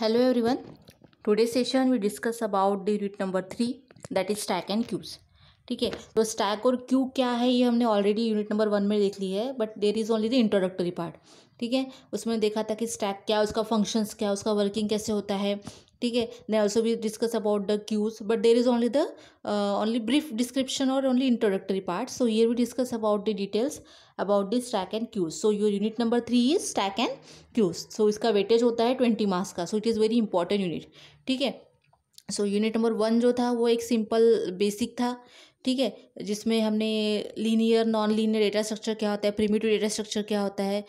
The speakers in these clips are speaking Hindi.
Hello everyone today session we discuss about the unit number three that is stack and queues ठीक है तो स्टैक और क्यू क्या है ये हमने ऑलरेडी यूनिट नंबर वन में देख ली है but there is only the introductory part ठीक है उसमें देखा था कि स्टैक क्या उसका फंक्शंस क्या उसका वर्किंग कैसे होता है ठीक है they also we discuss about the queues but there is only the only brief description और ओनली इंट्रोडक्टरी पार्ट सो ये we discuss about the details about this stack and queues so your unit number three is stack and queues so इसका वेटेज होता है ट्वेंटी मार्क्स का so it is very important unit ठीक है सो यूनिट नंबर वन जो था वो एक सिंपल बेसिक था ठीक है जिसमें हमने linear non linear data structure क्या होता है प्रीमेटिव डेटा स्ट्रक्चर क्या होता है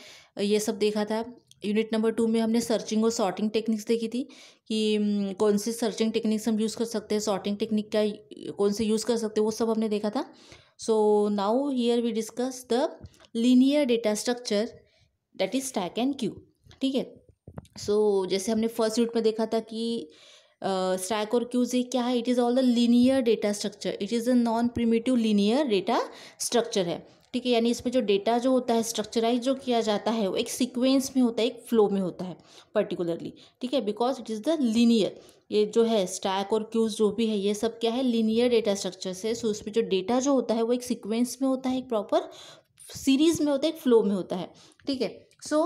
ये सब देखा था यूनिट नंबर टू में हमने सर्चिंग और सॉर्टिंग टेक्निक्स देखी थी कि कौन सी सर्चिंग टेक्निक्स हम यूज़ कर सकते हैं सॉर्टिंग टेक्निक का कौन से यूज़ कर सकते हैं वो सब हमने देखा था So now here we discuss the linear data structure that is stack and queue. ठीक है सो so, जैसे हमने फर्स्ट यूनिट में देखा था कि स्टैक stack और queue से क्या है it is all the linear data structure it is a non primitive linear data structure है ठीक है यानी इसमें जो डेटा जो होता है स्ट्रक्चराइज जो किया जाता है वो एक सीक्वेंस में होता है एक फ्लो में होता है पर्टिकुलरली ठीक है because it is the linear ये जो है स्टैक और क्यूज जो भी है ये सब क्या है लीनियर डेटा स्ट्रक्चर से सो उसमें जो डेटा जो होता है वो एक सिक्वेंस में होता है एक प्रॉपर सीरीज में होता है एक फ्लो में होता है ठीक है so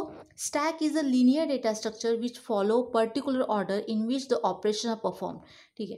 stack is a linear data structure which follow particular order in which the operation are perform ठीक है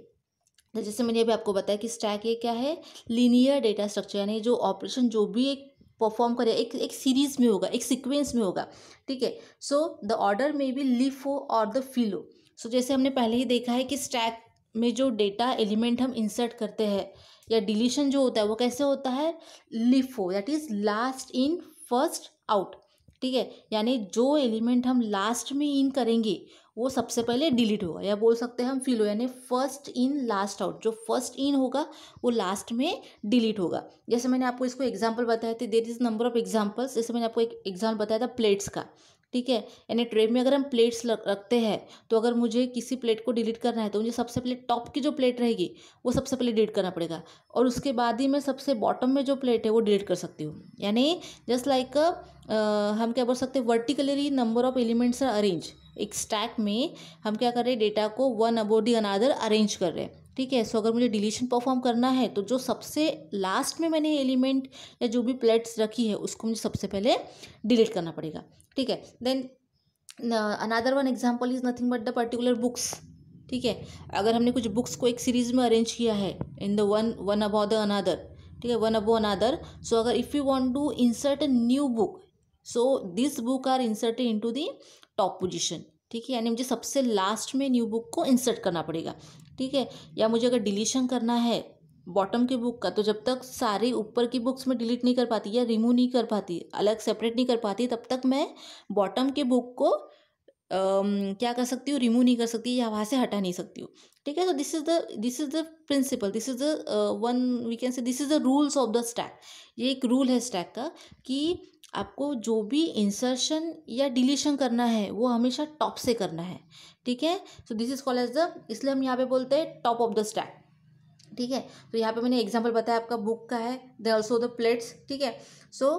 तो जैसे मैंने अभी आपको बताया कि स्टैक ये क्या है लीनियर डेटा स्ट्रक्चर यानी जो ऑपरेशन जो भी एक परफॉर्म करे एक एक सीरीज में होगा एक सीक्वेंस में होगा ठीक है सो द ऑर्डर में बी लिफो और द फिलो सो so, जैसे हमने पहले ही देखा है कि स्टैक में जो डेटा एलिमेंट हम इंसर्ट करते हैं या डिलीशन जो होता है वो कैसे होता है LIFO that is last in first out ठीक है यानी जो एलिमेंट हम लास्ट में इन करेंगे वो सबसे पहले डिलीट होगा या बोल सकते हैं हम फिलो यानी फर्स्ट इन लास्ट आउट जो फर्स्ट इन होगा वो लास्ट में डिलीट होगा जैसे मैंने आपको इसको एग्जाम्पल बताया थे there is number of examples जैसे मैंने आपको एक एग्जांपल बताया था प्लेट्स का ठीक है यानी ट्रे में अगर हम प्लेट्स रखते हैं तो अगर मुझे किसी प्लेट को डिलीट करना है तो मुझे सबसे पहले टॉप की जो प्लेट रहेगी वो सबसे पहले डिलीट करना पड़ेगा और उसके बाद ही मैं सबसे बॉटम में जो प्लेट है वो डिलीट कर सकती हूँ यानी जस्ट लाइक हम क्या बोल सकते हैं vertically number of elements are arrange एक स्टैक में हम क्या कर रहे हैं डेटा को वन अबो दी अनादर अरेंज कर रहे हैं ठीक है सो अगर मुझे डिलीशन परफॉर्म करना है तो जो सबसे लास्ट में मैंने एलिमेंट या जो भी प्लेट्स रखी है उसको मुझे सबसे पहले डिलीट करना पड़ेगा ठीक है then another one example is nothing but the particular books ठीक है अगर हमने कुछ बुक्स को एक सीरीज में अरेंज किया है in the one one above the another ठीक है वन अबो अनादर सो अगर if you want to insert a new book so this book are inserted to the top position ठीक है यानी मुझे सबसे लास्ट में न्यू बुक को इंसर्ट करना पड़ेगा ठीक है या मुझे अगर डिलीशन करना है बॉटम की बुक का तो जब तक सारी ऊपर की बुक्स में डिलीट नहीं कर पाती या रिमूव नहीं कर पाती अलग सेपरेट नहीं कर पाती तब तक मैं बॉटम के बुक को Um, क्या कर सकती हूँ रिमूव नहीं कर सकती या वहाँ से हटा नहीं सकती हूँ ठीक है तो this is the this is the principle this is the one we can say this is the rules of the stack ये एक रूल है स्टैक का कि आपको जो भी इंसर्शन या डिलीशन करना है वो हमेशा टॉप से करना है ठीक है so this is call as the इसलिए हम यहाँ पे बोलते हैं टॉप ऑफ द स्टैक ठीक है तो यहाँ पे मैंने एग्जाम्पल बताया आपका बुक का है दे ऑल्सो द प्लेट्स ठीक है so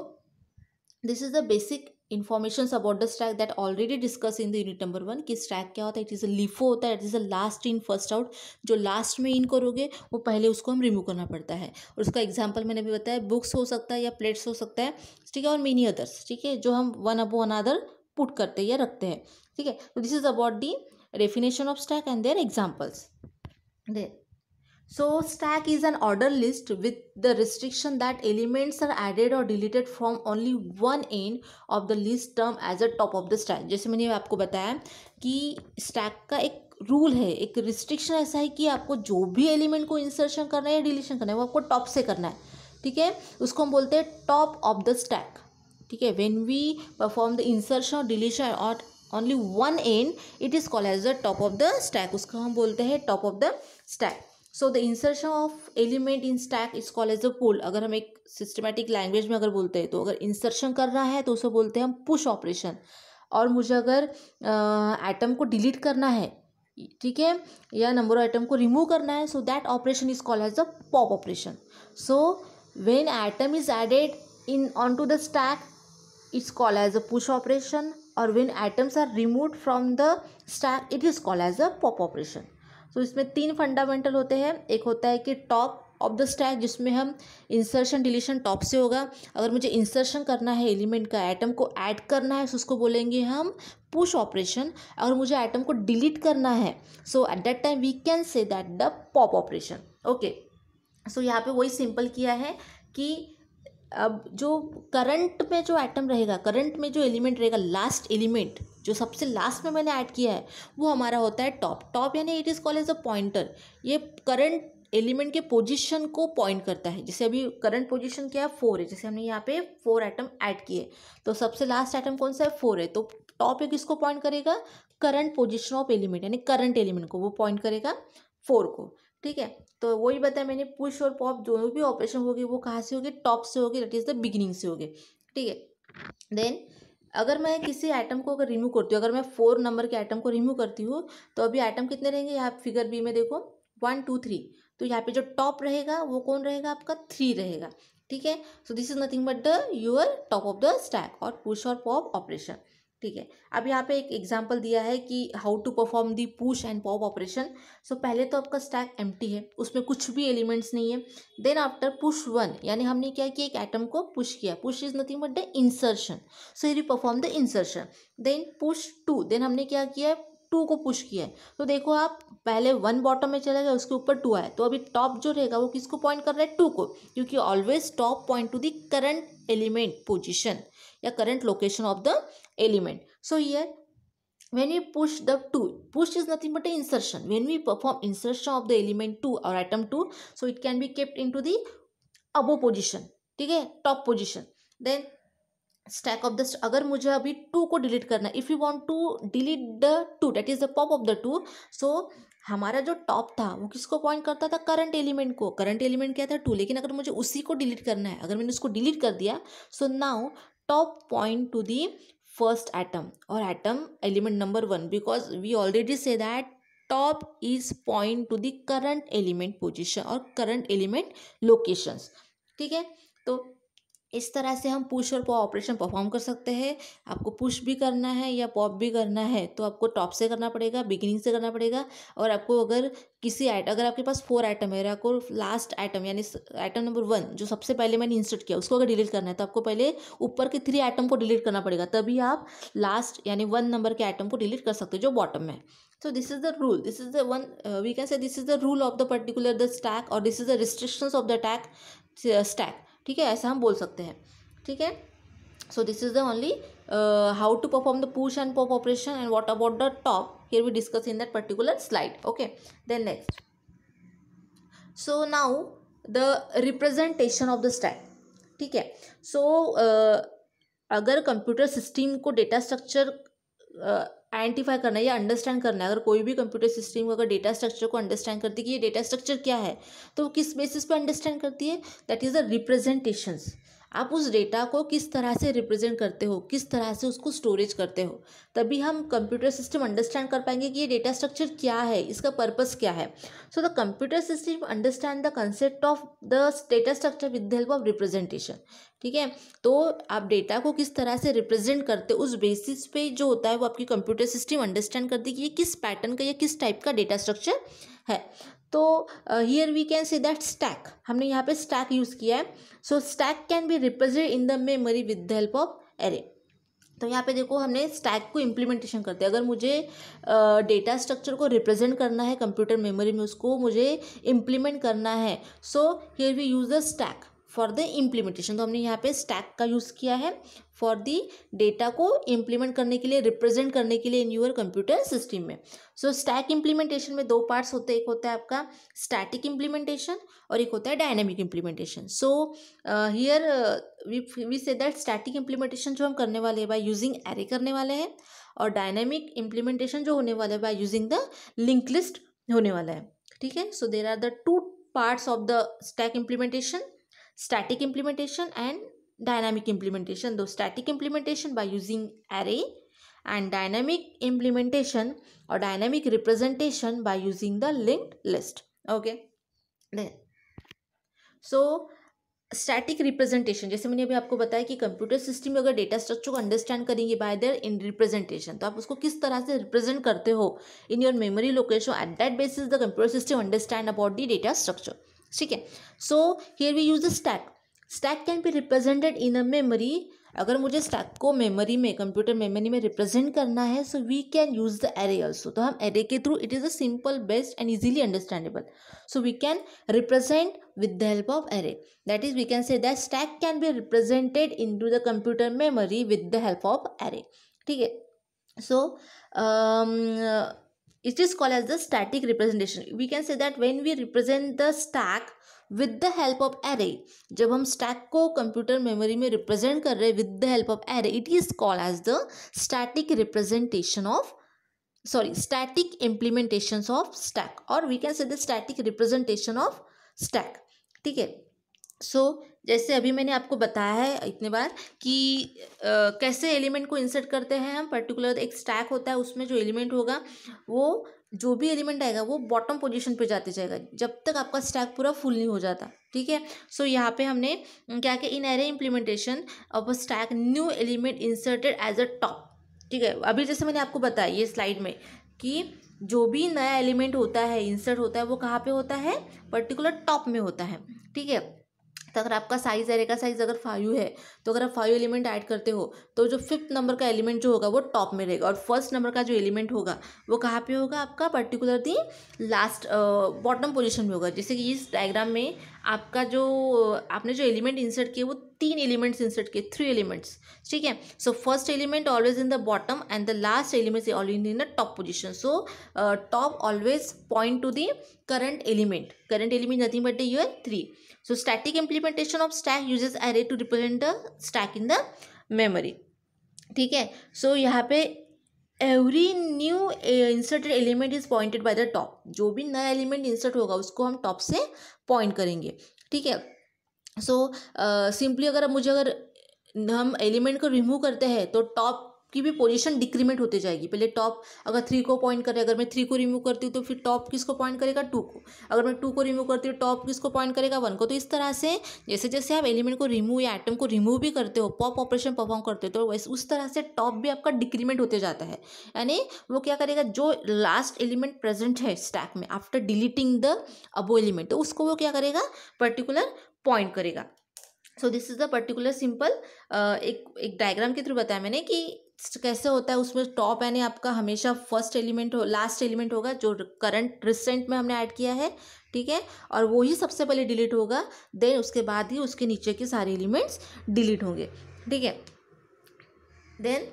this is the basic information about the stack that already discuss in the unit number one कि स्ट्रैक क्या होता है इट इज़ अ लिफो होता है it is a last in first out जो लास्ट में इन करोगे वो पहले उसको हम रिमूव करना पड़ता है और उसका एग्जाम्पल मैंने भी बताया बुक्स हो सकता है या प्लेट्स हो सकता है ठीक है और मेनी अदर्स ठीक है जो हम वन अबो अदर पुट करते हैं या रखते हैं ठीक है तो this is about the definition of stack and their examples there So stack is an order list with the restriction that elements are added or deleted from only one end of the list term as a top of the stack. जैसे मैंने आपको बताया कि स्टैक का एक रूल है एक रिस्ट्रिक्शन ऐसा है कि आपको जो भी एलिमेंट को इंसर्शन करना है या डिलीशन करना है वो आपको टॉप से करना है ठीक है उसको हम बोलते हैं टॉप ऑफ द स्टैक ठीक है when we perform the insertion और डिलीशन और only one end it is called as the top of the stack उसको हम बोलते हैं top of the stack so the insertion of element in stack is call as a pull अगर हम एक सिस्टमेटिक लैंग्वेज में अगर बोलते हैं तो अगर इंसर्शन करना है तो उसे बोलते हैं हम पुश ऑपरेशन और मुझे अगर एटम को डिलीट करना है ठीक है या नंबर ऑफ एटम को रिमूव करना है so that operation is call as a pop operation so when atom is added in on to the stack it's call as a push operation और when atoms are remove from the stack it is call as a pop operation तो इसमें तीन फंडामेंटल होते हैं एक होता है कि टॉप ऑफ द स्टैक जिसमें हम इंसर्शन डिलीशन टॉप से होगा अगर मुझे इंसर्शन करना है एलिमेंट का एटम को ऐड करना है तो उसको बोलेंगे हम पुश ऑपरेशन अगर मुझे एटम को डिलीट करना है so at that time we can say that the pop operation okay so यहाँ पे वही सिंपल किया है कि अब जो करंट में जो आइटम रहेगा करंट में जो एलिमेंट रहेगा लास्ट एलिमेंट जो सबसे लास्ट में मैंने ऐड किया है वो हमारा होता है टॉप टॉप यानी it is called as a pointer ये करंट एलिमेंट के पोजीशन को पॉइंट करता है जैसे अभी करंट पोजीशन क्या है फोर है जैसे हमने यहाँ पे फोर आइटम ऐड किए तो सबसे लास्ट आइटम कौन सा है फोर है तो टॉप एक इसको पॉइंट करेगा करंट पोजीशन ऑफ एलिमेंट यानी करंट एलिमेंट को वो पॉइंट करेगा फोर को ठीक है तो वही बताया मैंने पुश और पॉप दोनों भी ऑपरेशन होगी वो कहाँ से होगी टॉप से होगी दैट इज़ द बिगिनिंग से होगी ठीक है देन अगर मैं किसी आइटम को अगर रिमूव करती हूँ अगर मैं फोर नंबर के आइटम को रिमूव करती हूँ तो अभी आइटम कितने रहेंगे यहाँ फिगर बी में देखो वन टू थ्री तो यहाँ पे जो टॉप रहेगा वो कौन रहेगा आपका थ्री रहेगा ठीक है so this is nothing but the your top of the stack और पुश और पॉप ऑपरेशन ठीक है अब यहाँ पे एक एग्जाम्पल दिया है कि how to perform the push and pop operation so पहले तो आपका स्टैक एम है उसमें कुछ भी एलिमेंट्स नहीं है देन आफ्टर पुश वन यानी हमने क्या कि एक एटम को पुश किया push is nothing but the insertion so you perform the insertion then push two then हमने क्या किया है टू को पुश किया है तो देखो आप पहले वन बॉटम में चला गया उसके ऊपर टू आया तो अभी टॉप जो रहेगा वो किसको पॉइंट कर रहा है टू को क्योंकि always top point to the current element position या current location of the element so here when we push the two, push is nothing but an insertion when we perform insertion of the element two or atom two, so it can be kept into the above position ठीक है top position then stack of the अगर मुझे अभी टू को डिलीट करना if you want to delete the two that is the pop of the two so हमारा जो टॉप था वो किसको पॉइंट करता था करंट एलिमेंट को करंट एलिमेंट क्या था टू लेकिन अगर मुझे उसी को डिलीट करना है अगर मैंने उसको डिलीट कर दिया so now top point to the first atom or atom element number 1 because we already say that top is point to the current element position or current element locations ठीक है तो इस तरह से हम पुश और पॉप ऑपरेशन परफॉर्म कर सकते हैं आपको पुश भी करना है या पॉप भी करना है तो आपको टॉप से करना पड़ेगा बिगिनिंग से करना पड़ेगा और आपको अगर किसी आइटम अगर आपके पास फोर आइटम है आपको लास्ट आइटम यानी आइटम नंबर वन जो सबसे पहले मैंने इंसर्ट किया उसको अगर डिलीट करना है तो आपको पहले ऊपर के थ्री आइटम को डिलीट करना पड़ेगा तभी आप लास्ट यानी वन नंबर के आइटम को डिलीट कर सकते हो जो बॉटम में so this is the rule this is the one we can say this is the rule of the particular the stack और this is the restrictions of the stack stack ठीक है ऐसा हम बोल सकते हैं ठीक है so this is the only how to perform the push and pop operation and what about the top here we discuss in that particular slide okay then next so now the representation of the stack ठीक है सो uh, अगर कंप्यूटर सिस्टम को डेटा स्ट्रक्चर आइडेंटिफाई करना है या अंडरस्टैंड करना है अगर कोई भी कंप्यूटर सिस्टम को अगर डेटा स्ट्रक्चर को अंडरस्टैंड करती है कि ये डेटा स्ट्रक्चर क्या है तो वो किस बेसिस पे अंडरस्टैंड करती है दैट इज़ द रिप्रेजेंटेशंस आप उस डेटा को किस तरह से रिप्रेजेंट करते हो किस तरह से उसको स्टोरेज करते हो तभी हम कंप्यूटर सिस्टम अंडरस्टैंड कर पाएंगे कि ये डेटा स्ट्रक्चर क्या है इसका पर्पस क्या है so the computer system understand the concept of the data structure with the help of representation ठीक है तो आप डेटा को किस तरह से रिप्रेजेंट करते हो उस बेसिस पे जो होता है वो आपकी कंप्यूटर सिस्टम अंडरस्टैंड करती है कि ये किस पैटर्न का या किस टाइप का डेटा स्ट्रक्चर है तो here we can see that stack हमने यहाँ पे स्टैक यूज़ किया है so stack can be represent in the memory with the help of array तो यहाँ पे देखो हमने स्टैक को इम्प्लीमेंटेशन करते हैं अगर मुझे डेटा uh, स्ट्रक्चर को रिप्रेजेंट करना है कंप्यूटर मेमोरी में उसको मुझे इम्प्लीमेंट करना है so here we use the stack for the implementation तो हमने यहाँ पे स्टैक का यूज़ किया है फॉर दी डेटा को इम्प्लीमेंट करने के लिए रिप्रेजेंट करने के लिए इन यूर कंप्यूटर सिस्टम में सो स्टैक इम्प्लीमेंटेशन में दो पार्ट्स होते हैं एक होता है आपका स्टैटिक इम्प्लीमेंटेशन और एक होता है dynamic implementation so here we we say that static implementation जो हम करने वाले हैं बाय यूजिंग एरे करने वाले हैं और डायनेमिक इम्प्लीमेंटेशन जो होने वाला है by using the link list होने वाला है ठीक है so there are the two parts of the stack implementation static implementation and dynamic implementation though static implementation by using array and dynamic implementation or dynamic representation by using the linked list okay then so static representation जैसे मैंने अभी आपको बताया कि कंप्यूटर सिस्टम में अगर डेटा स्ट्रक्चर को अंडरस्टैंड करेंगे बाय देयर इन रिप्रेजेंटेशन तो आप उसको किस तरह से रिप्रेजेंट करते हो in your memory location at that basis the computer system understand about the data structure ठीक है so here we use the stack stack can be represented in a memory अगर मुझे स्टैक को मेमोरी में कंप्यूटर मेमोरी में रिप्रेजेंट करना है so we can use the array also तो हम एरे के through it is a simple best and easily understandable so we can represent with the help of array that is we can say that stack can be represented in to the computer memory with the help of array ठीक है so um, it is called as the static representation we can say that when we represent the stack with the help of array जब हम स्टैक को कंप्यूटर मेमोरी में रिप्रेजेंट कर रहे हैं with the help of array it is called as the static representation of sorry static implementation of stack और we can say the static representation of stack ठीक है सो so, जैसे अभी मैंने आपको बताया है इतने बार कि आ, कैसे एलिमेंट को इंसर्ट करते हैं हम पर्टिकुलर एक स्टैक होता है उसमें जो एलिमेंट होगा वो जो भी एलिमेंट आएगा वो बॉटम पोजीशन पे जाते जाएगा जब तक आपका स्टैक पूरा फुल नहीं हो जाता ठीक है सो so, यहाँ पे हमने क्या किया in array implementation of a stack new element inserted as a top ठीक है अभी जैसे मैंने आपको बताया ये स्लाइड में कि जो भी नया एलिमेंट होता है इंसर्ट होता है वो कहाँ पे होता है पर्टिकुलर टॉप में होता है ठीक है तो अगर आपका साइज़ एरे का साइज़ अगर फाइव है तो अगर आप फाइव एलिमेंट ऐड करते हो तो जो फिफ्थ नंबर का एलिमेंट जो होगा वो टॉप में रहेगा और फर्स्ट नंबर का जो एलिमेंट होगा वो कहाँ पे होगा आपका particular the last bottom position में होगा जैसे कि इस डायग्राम में आपका जो आपने जो एलिमेंट इंसर्ट किए वो तीन एलिमेंट्स इंसर्ट किए थ्री एलिमेंट्स ठीक है so first element always in the bottom and the last element is always in the top position so top always point to the current element current element nothing but the you er three so static implementation of stack uses array to represent the stack in the memory ठीक है सो यहाँ पे every new inserted element is pointed by the top जो भी नया एलिमेंट इंसर्ट होगा उसको हम टॉप से पॉइंट करेंगे ठीक है सो so, सिंपली uh, अगर मुझे अगर हम एलिमेंट को रिमूव करते हैं तो टॉप की भी पोजीशन डिक्रीमेंट होती जाएगी पहले टॉप अगर थ्री को पॉइंट करे अगर मैं थ्री को रिमूव करती हूँ तो फिर टॉप किसको पॉइंट करेगा टू को अगर मैं टू को रिमूव करती हूँ टॉप किसको पॉइंट करेगा वन को तो इस तरह से जैसे जैसे आप एलिमेंट को रिमूव या आइटम को रिमूव भी करते हो पॉप ऑपरेशन परफॉर्म करते हो तो वैसे उस तरह से टॉप भी आपका डिक्रीमेंट होते जाता है यानी वो क्या करेगा जो लास्ट एलिमेंट प्रेजेंट है स्टैक में after deleting the above element तो उसको वो क्या करेगा पर्टिकुलर पॉइंट करेगा so this is the particular simple एक एक डायग्राम के थ्रू बताया मैंने कि कैसे होता है उसमें टॉप यानी आपका हमेशा फर्स्ट एलिमेंट हो लास्ट एलिमेंट होगा जो करंट रिसेंट में हमने ऐड किया है ठीक है और वो ही सबसे पहले डिलीट होगा देन उसके बाद ही उसके नीचे के सारे एलिमेंट्स डिलीट होंगे ठीक है then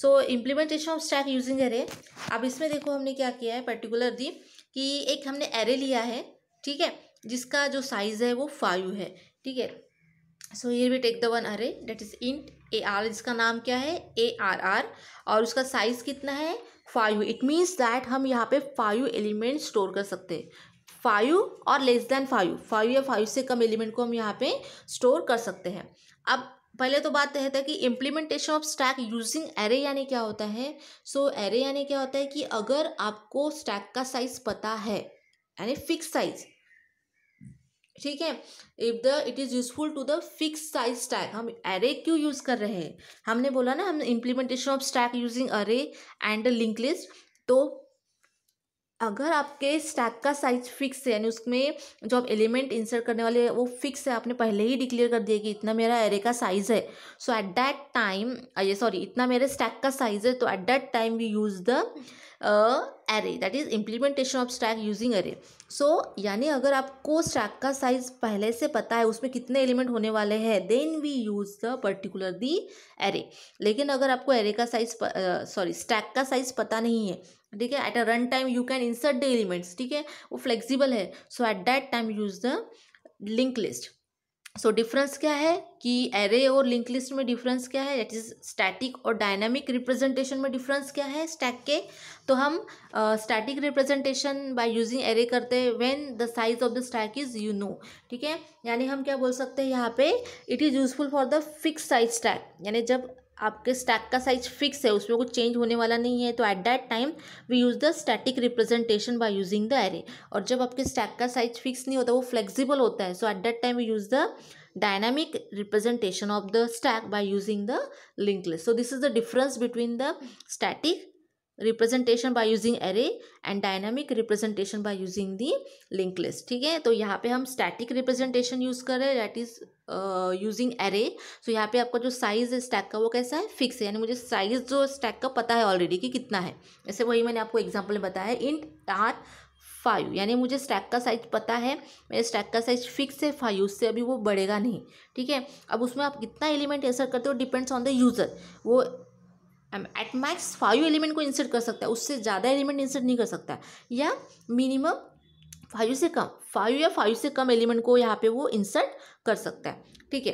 so implementation of stack using array अब इसमें देखो हमने क्या किया है पर्टिकुलरली कि एक हमने एरे लिया है ठीक है जिसका जो साइज़ है वो फाइव है ठीक है so here we take the one array that is int a r जिसका नाम क्या है ए आर आर और उसका साइज़ कितना है फाइव इट मीन्स दैट हम यहाँ पे फाइव एलिमेंट स्टोर कर सकते हैं फाइव और लेस देन फाइव फाइव या फाइव से कम एलिमेंट को हम यहाँ पे स्टोर कर सकते हैं अब पहले तो बात कहता है कि implementation of stack using array यानी क्या होता है सो so, एरे यानी क्या होता है कि अगर आपको स्टैक का साइज पता है यानी फिक्स साइज ठीक है if the it is useful to the fix size stack हम एरे क्यों यूज़ कर रहे हैं हमने बोला ना हम implementation of stack using array and link list तो अगर आपके स्टैक का साइज फिक्स है यानी उसमें जो आप एलिमेंट इंसर्ट करने वाले हैं वो फिक्स है आपने पहले ही डिक्लेयर कर दिया कि इतना मेरा एरे का साइज है सो एट दैट टाइम ये सॉरी इतना मेरे स्टैक का साइज है तो at that time we use the array that is implementation of stack using array so यानी अगर आपको स्टैक का साइज पहले से पता है उसमें कितने एलिमेंट होने वाले हैं then we use the particular the array लेकिन अगर आपको एरे का साइज सॉरी स्टैक का साइज पता नहीं है ठीक है at a run time you can insert the elements ठीक है वो फ्लेक्सिबल है so at that time use the link list so difference क्या है कि एरे और लिंक लिस्ट में डिफरेंस क्या है दैट इज स्टैटिक और डायनामिक रिप्रेजेंटेशन में डिफरेंस क्या है स्टैक के तो हम static representation by using array करते हैं when the size of the stack is you know ठीक है यानी हम क्या बोल सकते हैं यहाँ पे it is useful for the fix size stack यानी जब आपके स्टैक का साइज फिक्स है उसमें कुछ चेंज होने वाला नहीं है तो at that time we use the static representation by using the array और जब आपके स्टैक का साइज फिक्स नहीं होता वो फ्लेक्सिबल होता है so at that time we use the dynamic representation of the stack by using the link list so this is the difference between the static representation by using array and dynamic representation by using the link list ठीक है तो यहाँ पे हम स्टैटिक रिप्रेजेंटेशन यूज कर रहे हैं that is using array so यहाँ पे आपका जो साइज है स्टैक का वो कैसा है फिक्स है यानी मुझे साइज जो स्टैक का पता है ऑलरेडी कि कितना है ऐसे वही मैंने आपको एग्जाम्पल में बताया इंट आर फाइव यानी मुझे स्टैक का साइज पता है मेरे स्टैक का साइज फिक्स है फाइव उससे अभी वो बढ़ेगा नहीं ठीक है अब उसमें आप कितना एलिमेंट एसर करते हो डिपेंड्स ऑन द यूज़र वो एट मैक्स फाइव एलिमेंट को इंसर्ट कर सकता है उससे ज़्यादा एलिमेंट इंसर्ट नहीं कर सकता या मिनिमम फाइव से कम फाइव या फाइव से कम एलिमेंट को यहाँ पे वो इंसर्ट कर सकता है ठीक है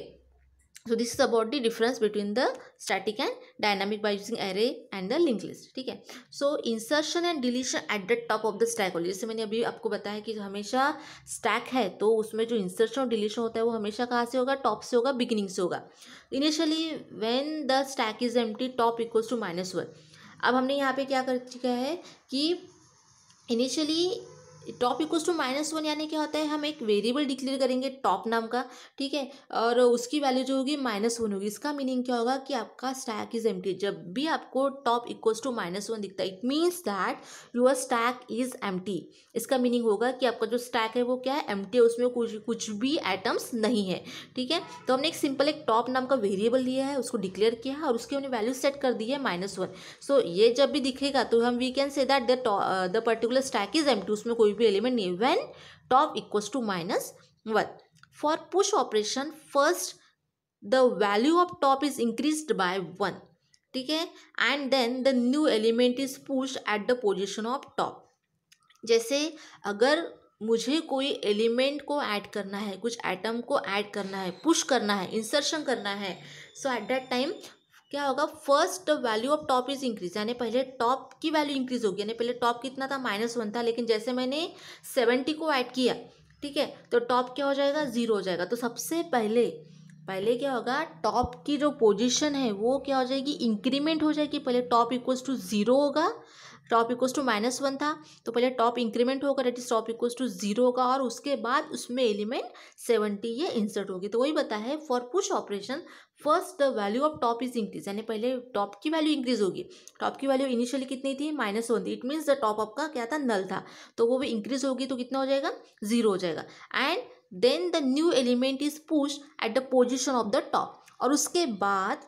so this is about the difference between the static and dynamic by using array and the link list ठीक है so insertion and deletion at the top of the stack wholly जैसे मैंने अभी आपको बताया कि हमेशा स्टैक है तो उसमें जो इंसर्शन और डिलीशन होता है वो हमेशा कहाँ से होगा टॉप से होगा बिगिनिंग से होगा initially when the stack is empty top equals to minus one अब हमने यहाँ पे क्या कर चुका है कि initially top equals to minus one यानी क्या होता है हम एक वेरिएबल डिक्लेयर करेंगे टॉप नाम का ठीक है और उसकी वैल्यू जो होगी माइनस वन होगी इसका मीनिंग क्या होगा कि आपका स्टैक इज एम्प्टी जब भी आपको top equals to minus one दिखता है it means that your stack is empty इसका मीनिंग होगा कि आपका जो स्टैक है वो क्या है एम्प्टी है उसमें कुछ कुछ भी आइटम्स नहीं है ठीक है तो हमने एक सिंपल एक टॉप नाम का वेरिएबल लिया है उसको डिक्लेयर किया है और उसकी हमने वैल्यू सेट कर दी है माइनस वन सो ये जब भी दिखेगा तो हम we can say that the particular stack is empty उसमें कोई should be element name when top equals to minus 1. For push operation, first the value of top is increased by 1. ठीक है and then the new element is push at the position of top जैसे अगर मुझे कोई एलिमेंट को ऐड करना है कुछ एटम को ऐड करना है पुश करना है इंसर्शन करना है सो एट दैट टाइम क्या होगा first value of top is increase यानी पहले टॉप की वैल्यू इंक्रीज होगी यानी पहले टॉप कितना था माइनस वन था लेकिन जैसे मैंने सेवेंटी को ऐड किया ठीक है तो टॉप क्या हो जाएगा ज़ीरो हो जाएगा तो सबसे पहले पहले क्या होगा टॉप की जो पोजीशन है वो क्या हो जाएगी इंक्रीमेंट हो जाएगी पहले टॉप इक्वल्स टू ज़ीरो होगा top equals to minus one था तो पहले टॉप इंक्रीमेंट होगा that is top equals to zero होगा और उसके बाद उसमें एलिमेंट सेवेंटी ये इंसर्ट होगी तो वही बता है for push operation first the value of top is increase यानी पहले टॉप की वैल्यू इंक्रीज होगी टॉप की वैल्यू इनिशियली कितनी थी माइनस वन थी it means the top up का क्या था नल था तो वो भी इंक्रीज होगी तो कितना हो जाएगा जीरो हो जाएगा and then the new element is push at the position of the top और उसके बाद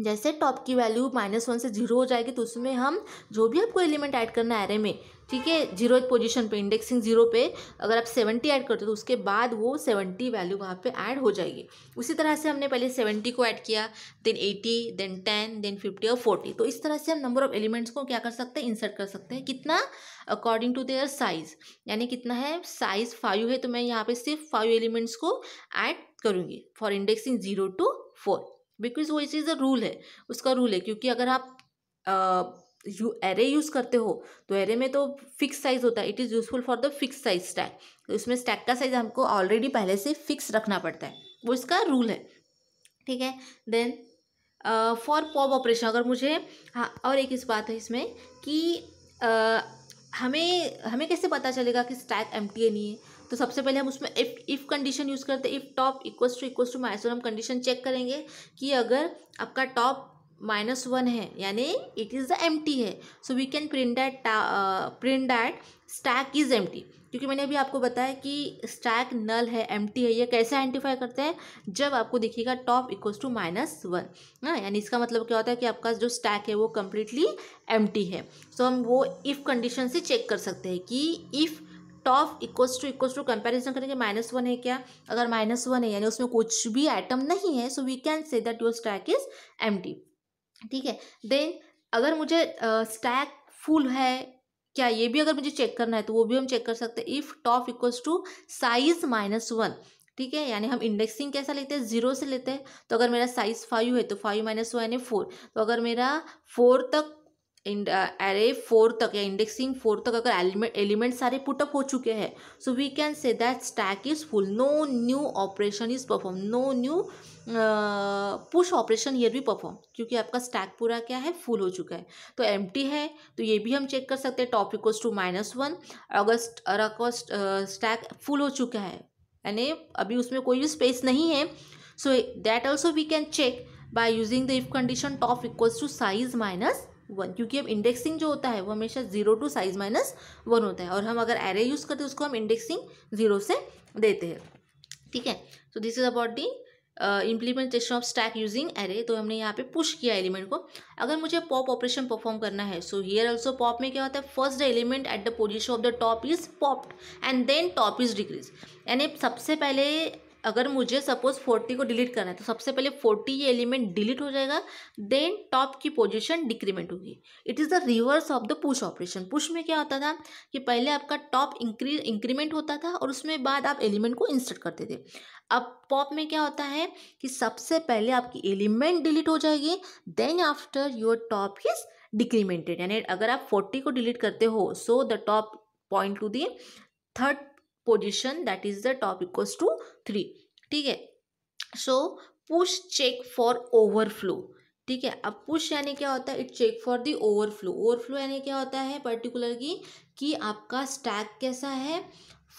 जैसे टॉप की वैल्यू माइनस वन से जीरो हो जाएगी तो उसमें हम जो भी आपको एलिमेंट ऐड करना है एरे में ठीक है जीरो पोजीशन पे इंडेक्सिंग जीरो पे अगर आप सेवेंटी ऐड करते हो तो उसके बाद वो सेवेंटी वैल्यू वहाँ पे ऐड हो जाएगी उसी तरह से हमने पहले सेवेंटी को ऐड किया then eighty then ten then fifty और फोर्टी तो इस तरह से हम नंबर ऑफ एलिमेंट्स को क्या कर सकते हैं इंसर्ट कर सकते हैं कितना अकॉर्डिंग टू देयर साइज यानी कितना है साइज फाइव है तो मैं यहाँ पर सिर्फ फाइव एलिमेंट्स को ऐड करूँगी for indexing zero to four because वो इज अ रूल है उसका रूल है क्योंकि अगर आप यू एरे यूज़ करते हो तो एरे में तो फिक्स साइज़ होता है it is useful for the fix size stack तो इसमें स्टैक का साइज़ हमको ऑलरेडी पहले से फिक्स रखना पड़ता है वो इसका रूल है ठीक है देन फॉर पॉप ऑपरेशन अगर मुझे हाँ और एक इस बात है इसमें कि uh, हमें हमें कैसे पता चलेगा कि स्टैक एम टी है नहीं है तो सबसे पहले हम उसमें इफ इफ़ कंडीशन यूज़ करते हैं if top equals to equals to minus one हम कंडीशन चेक करेंगे कि अगर आपका टॉप माइनस वन है यानी इट इज़ द एम है so we can print that print that stack is एम क्योंकि मैंने अभी आपको बताया कि स्टैक नल है एम है ये कैसे आइडेंटिफाई करते हैं जब आपको दिखेगा top equals to minus one ना यानी इसका मतलब क्या होता है कि आपका जो स्टैक है वो कम्प्लीटली एम है सो so, हम वो इफ़ कंडीशन से चेक कर सकते हैं कि if top equals to equals to comparison करेंगे माइनस वन है क्या अगर माइनस वन है यानी उसमें कुछ भी आइटम नहीं है so we can say that your stack is एम ठीक है देन अगर मुझे स्टैक uh, फुल है क्या ये भी अगर मुझे चेक करना है तो वो भी हम चेक कर सकते हैं if top equals to size minus one ठीक है यानी हम इंडेक्सिंग कैसा लेते हैं जीरो से लेते हैं तो अगर मेरा साइज फाइव है तो फाइव माइनस वन है फोर तो अगर मेरा फोर तक एरे फोर uh, तक या इंडेक्सिंग फोर तक अगर एलिमेंट एलिमेंट सारे पुटअप हो चुके हैं so we can say that stack is full no new operation is perform no new push operation here भी परफॉर्म क्योंकि आपका स्टैक पूरा क्या है फुल हो चुका है तो एम है तो ये भी हम चेक कर सकते हैं टॉप इक्व टू माइनस वन अगस्ट अगस्ट स्टैक फुल हो चुका है यानी अभी उसमें कोई भी स्पेस नहीं है so that also we can check by using the if condition top equals to size minus one क्योंकि अब इंडेक्सिंग जो होता है वो हमेशा zero to size minus one होता है और हम अगर एरे यूज़ करते हैं उसको हम इंडेक्सिंग जीरो से देते हैं ठीक है so this is about the implementation of stack using array तो हमने यहाँ पे पुश किया एलिमेंट को अगर मुझे पॉप ऑपरेशन परफॉर्म करना है सो हियर ऑल्सो पॉप में क्या होता है first element at the position of the top is popped and then top is decrease यानी सबसे पहले अगर मुझे सपोज फोर्टी को डिलीट करना है तो सबसे पहले फोर्टी ये एलिमेंट डिलीट हो जाएगा देन टॉप की पोजिशन डिक्रीमेंट होगी it is the reverse of the push operation push में क्या होता था कि पहले आपका टॉप इंक्री इंक्रीमेंट होता था और उसमें बाद आप एलिमेंट को इंसर्ट करते थे अब पॉप में क्या होता है कि सबसे पहले आपकी एलिमेंट डिलीट हो जाएगी then after your top is decremented यानी अगर आप फोर्टी को डिलीट करते हो so the top point to the third position that is the top equals to three ठीक है so push check for overflow ठीक है अब पुश यानी क्या होता है it check for the overflow overflow यानी क्या होता है पर्टिकुलर की कि आपका स्टैक कैसा है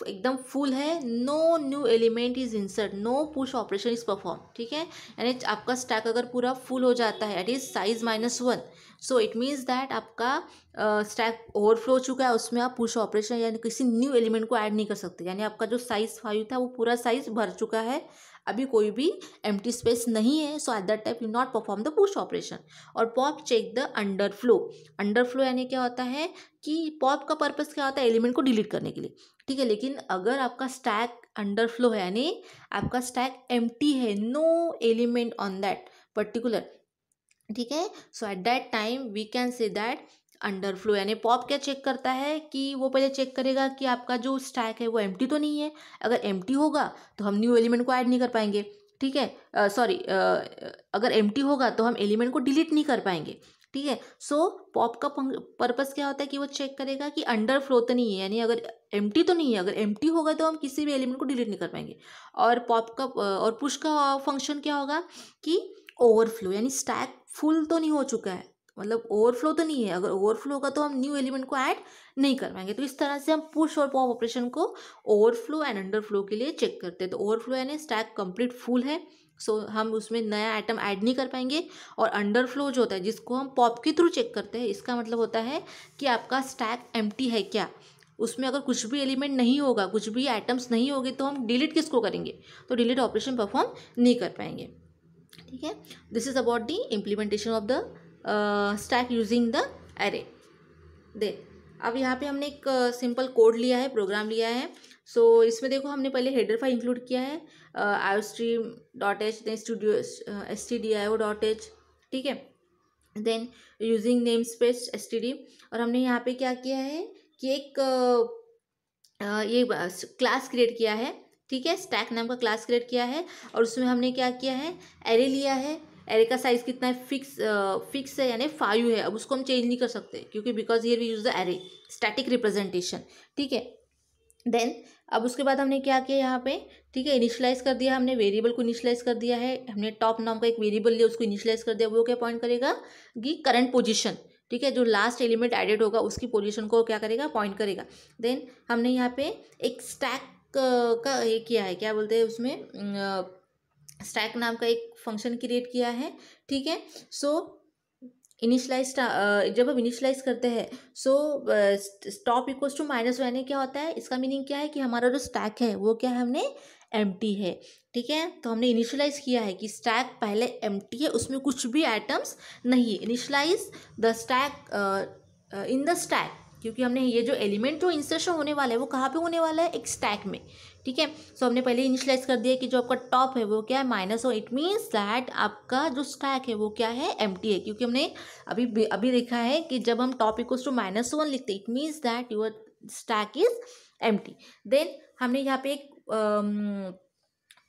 एकदम फुल है no new element is insert no push operation is perform ठीक है यानी आपका स्टैक अगर पूरा फुल हो जाता है at is size minus one so it means that आपका स्टैक ओवरफ्लो हो चुका है उसमें आप पुश ऑपरेशन यानी किसी न्यू एलिमेंट को ऐड नहीं कर सकते यानी आपका जो साइज फाइव था वो पूरा साइज भर चुका है अभी कोई भी एम स्पेस नहीं है so at that time you not perform the push operation और pop check the underflow underflow यानी क्या होता है कि पॉप का पर्पस क्या होता है एलिमेंट को डिलीट करने के लिए ठीक है लेकिन अगर आपका स्टैक अंडर फ्लो है यानी आपका स्टैक एम है no element on that particular ठीक है so at that time we can say that underflow यानी पॉप क्या चेक करता है कि वो पहले चेक करेगा कि आपका जो स्टैक है वो एम तो नहीं है अगर एम होगा तो हम न्यू एलिमेंट को ऐड नहीं कर पाएंगे ठीक है सॉरी अगर एम होगा तो हम एलिमेंट को डिलीट नहीं कर पाएंगे ठीक है सो पॉप का पर्पस क्या होता है कि वो चेक करेगा कि अंडर फ्लो तो नहीं है यानी अगर एम तो नहीं है अगर एम होगा तो हम किसी भी एलिमेंट को डिलीट नहीं कर पाएंगे और पॉप का और पुश का फंक्शन क्या होगा कि ओवरफ्लो यानी स्टैक फुल तो नहीं हो चुका है मतलब ओवरफ्लो तो नहीं है अगर ओवरफ्लो होगा तो हम न्यू एलिमेंट को ऐड नहीं करवाएंगे तो इस तरह से हम पुश और पॉप ऑपरेशन को ओवरफ्लो एंड अंडरफ्लो के लिए चेक करते हैं तो ओवरफ्लो यानी स्टैक कंप्लीट फुल है सो so, हम उसमें नया आइटम ऐड नहीं कर पाएंगे और अंडरफ्लो जो होता है जिसको हम पॉप के थ्रू चेक करते हैं इसका मतलब होता है कि आपका स्टैक एम है क्या उसमें अगर कुछ भी एलिमेंट नहीं होगा कुछ भी आइटम्स नहीं होगे तो हम डिलीट किसको करेंगे तो डिलीट ऑपरेशन परफॉर्म नहीं कर पाएंगे ठीक है this is about the implementation of the stack using the array दे अब यहाँ पे हमने एक सिंपल कोड लिया है प्रोग्राम लिया है सो so, इसमें देखो हमने पहले हेडर फाइल इंक्लूड किया है I stream dot H then studio S T D I O dot H ठीक है then using namespace S T D और हमने यहाँ पे क्या किया है कि एक आ, ये क्लास क्रिएट किया है ठीक है स्टैक नाम का क्लास क्रिएट किया है और उसमें हमने क्या किया है एरे लिया है एरे का साइज कितना है फिक्स फिक्स है यानी फाइव है अब उसको हम चेंज नहीं कर सकते क्योंकि because here we use the array static representation ठीक है देन अब उसके बाद हमने क्या किया यहाँ पे ठीक है इनिशलाइज कर दिया हमने वेरिएबल को इनिशलाइज कर दिया है हमने टॉप नाम का एक वेरिएबल लिया उसको इनिशलाइज कर दिया वो क्या पॉइंट करेगा कि करंट पोजीशन ठीक है जो लास्ट एलिमेंट एडेड होगा उसकी पोजीशन को क्या करेगा पॉइंट करेगा देन हमने यहाँ पे एक स्टैक का ये किया है क्या बोलते हैं उसमें स्टैक नाम का एक फंक्शन क्रिएट किया है ठीक है सो इनिशलाइज जब हम इनिशलाइज करते हैं so stop equals to minus one क्या होता है इसका मीनिंग क्या है कि हमारा जो स्टैक है वो क्या है हमने एम है ठीक है तो हमने इनिशलाइज किया है कि स्टैक पहले एम है उसमें कुछ भी आइटम्स नहीं है initialize the stack in the stack क्योंकि हमने ये जो एलिमेंट जो इंसर्शन होने वाला है वो कहाँ पे होने वाला है एक स्टैक में ठीक है सो हमने पहले इनिशलाइज कर दिया कि जो आपका टॉप है वो क्या है माइनस हो इट मीन्स दैट आपका जो स्टैक है वो क्या है एम है क्योंकि हमने अभी अभी देखा है कि जब हम टॉप इक्व टू माइनस वन लिखते it means that your stack is एम देन हमने यहाँ पे एक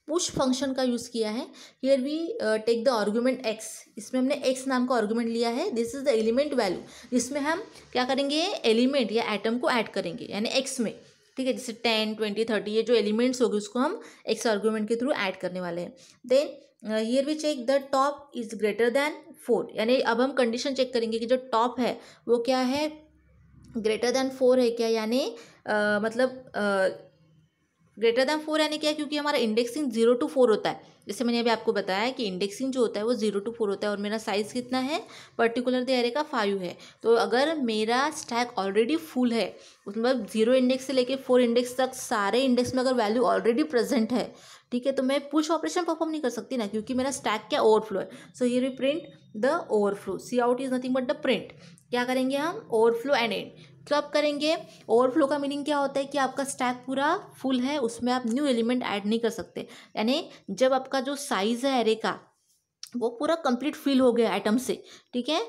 पुश um, फंक्शन का यूज़ किया है here we take the argument X इसमें हमने एक्स नाम का आर्ग्यूमेंट लिया है this is the element value जिसमें हम क्या करेंगे एलिमेंट या एटम को ऐड करेंगे यानी एक्स में ठीक है जैसे टेन ट्वेंटी थर्टी ये जो एलिमेंट्स होगी उसको हम एक्स आर्ग्यूमेंट के थ्रू ऐड करने वाले हैं then here we check the top is greater than four यानी अब हम कंडीशन चेक करेंगे कि जो टॉप है वो क्या है ग्रेटर दैन फोर है क्या यानी uh, मतलब ग्रेटर दैन फोर यानी क्या क्योंकि हमारा इंडेक्सिंग जीरो टू फोर होता है जैसे मैंने अभी आपको बताया कि इंडेक्सिंग जो होता है वो जीरो टू फोर होता है और मेरा साइज़ कितना है पर्टिकुलर द एरे का फाइव है तो अगर मेरा स्टैक ऑलरेडी फुल है मतलब जीरो इंडेक्स से लेके फोर इंडेक्स तक सारे इंडेक्स में अगर वैल्यू ऑलरेडी प्रेजेंट है ठीक है तो मैं पुश ऑपरेशन परफॉर्म नहीं कर सकती ना क्योंकि मेरा स्टैक क्या ओवरफ्लो है so here we print the overflow cout is nothing but the print क्या करेंगे हम ओवरफ्लो एंड एंड तो आप करेंगे ओवरफ्लो का मीनिंग क्या होता है कि आपका स्टैक पूरा फुल है उसमें आप न्यू एलिमेंट ऐड नहीं कर सकते यानी जब आपका जो साइज़ है एरे का वो पूरा कंप्लीट फिल हो गया आइटम से ठीक है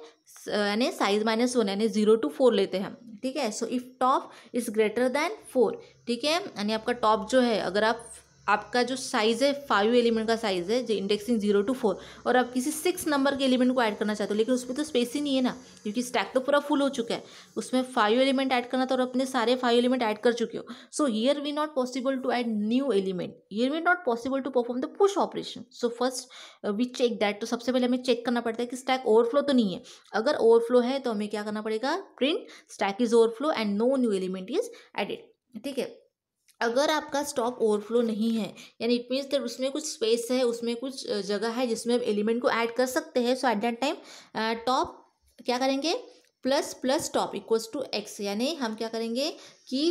यानी साइज माइनस वन यानी जीरो टू फोर लेते हैं ठीक है so if top is greater than four ठीक है यानी आपका टॉप जो है अगर आप आपका जो साइज़ है फाइव एलिमेंट का साइज़ है जो इंडेक्सिंग जीरो टू फोर और आप किसी सिक्स नंबर के एलिमेंट को ऐड करना चाहते हो लेकिन उसमें तो स्पेस ही नहीं है ना क्योंकि स्टैक तो पूरा फुल हो चुका है उसमें फाइव एलिमेंट ऐड करना था और अपने सारे फाइव एलिमेंट ऐड कर चुके हो so here we not possible to add new element here we not possible to perform the push operation so first we check that तो सबसे पहले हमें चेक करना पड़ता है कि स्टैक ओवरफ्लो तो नहीं है अगर ओवरफ्लो है तो हमें क्या करना पड़ेगा print stack is overflow and no new element is added ठीक है अगर आपका स्टॉक ओवरफ्लो नहीं है यानी इट मीन्स उसमें कुछ स्पेस है उसमें कुछ जगह है जिसमें आप एलिमेंट को ऐड कर सकते हैं so at that time top क्या करेंगे plus plus top equals to X यानी हम क्या करेंगे कि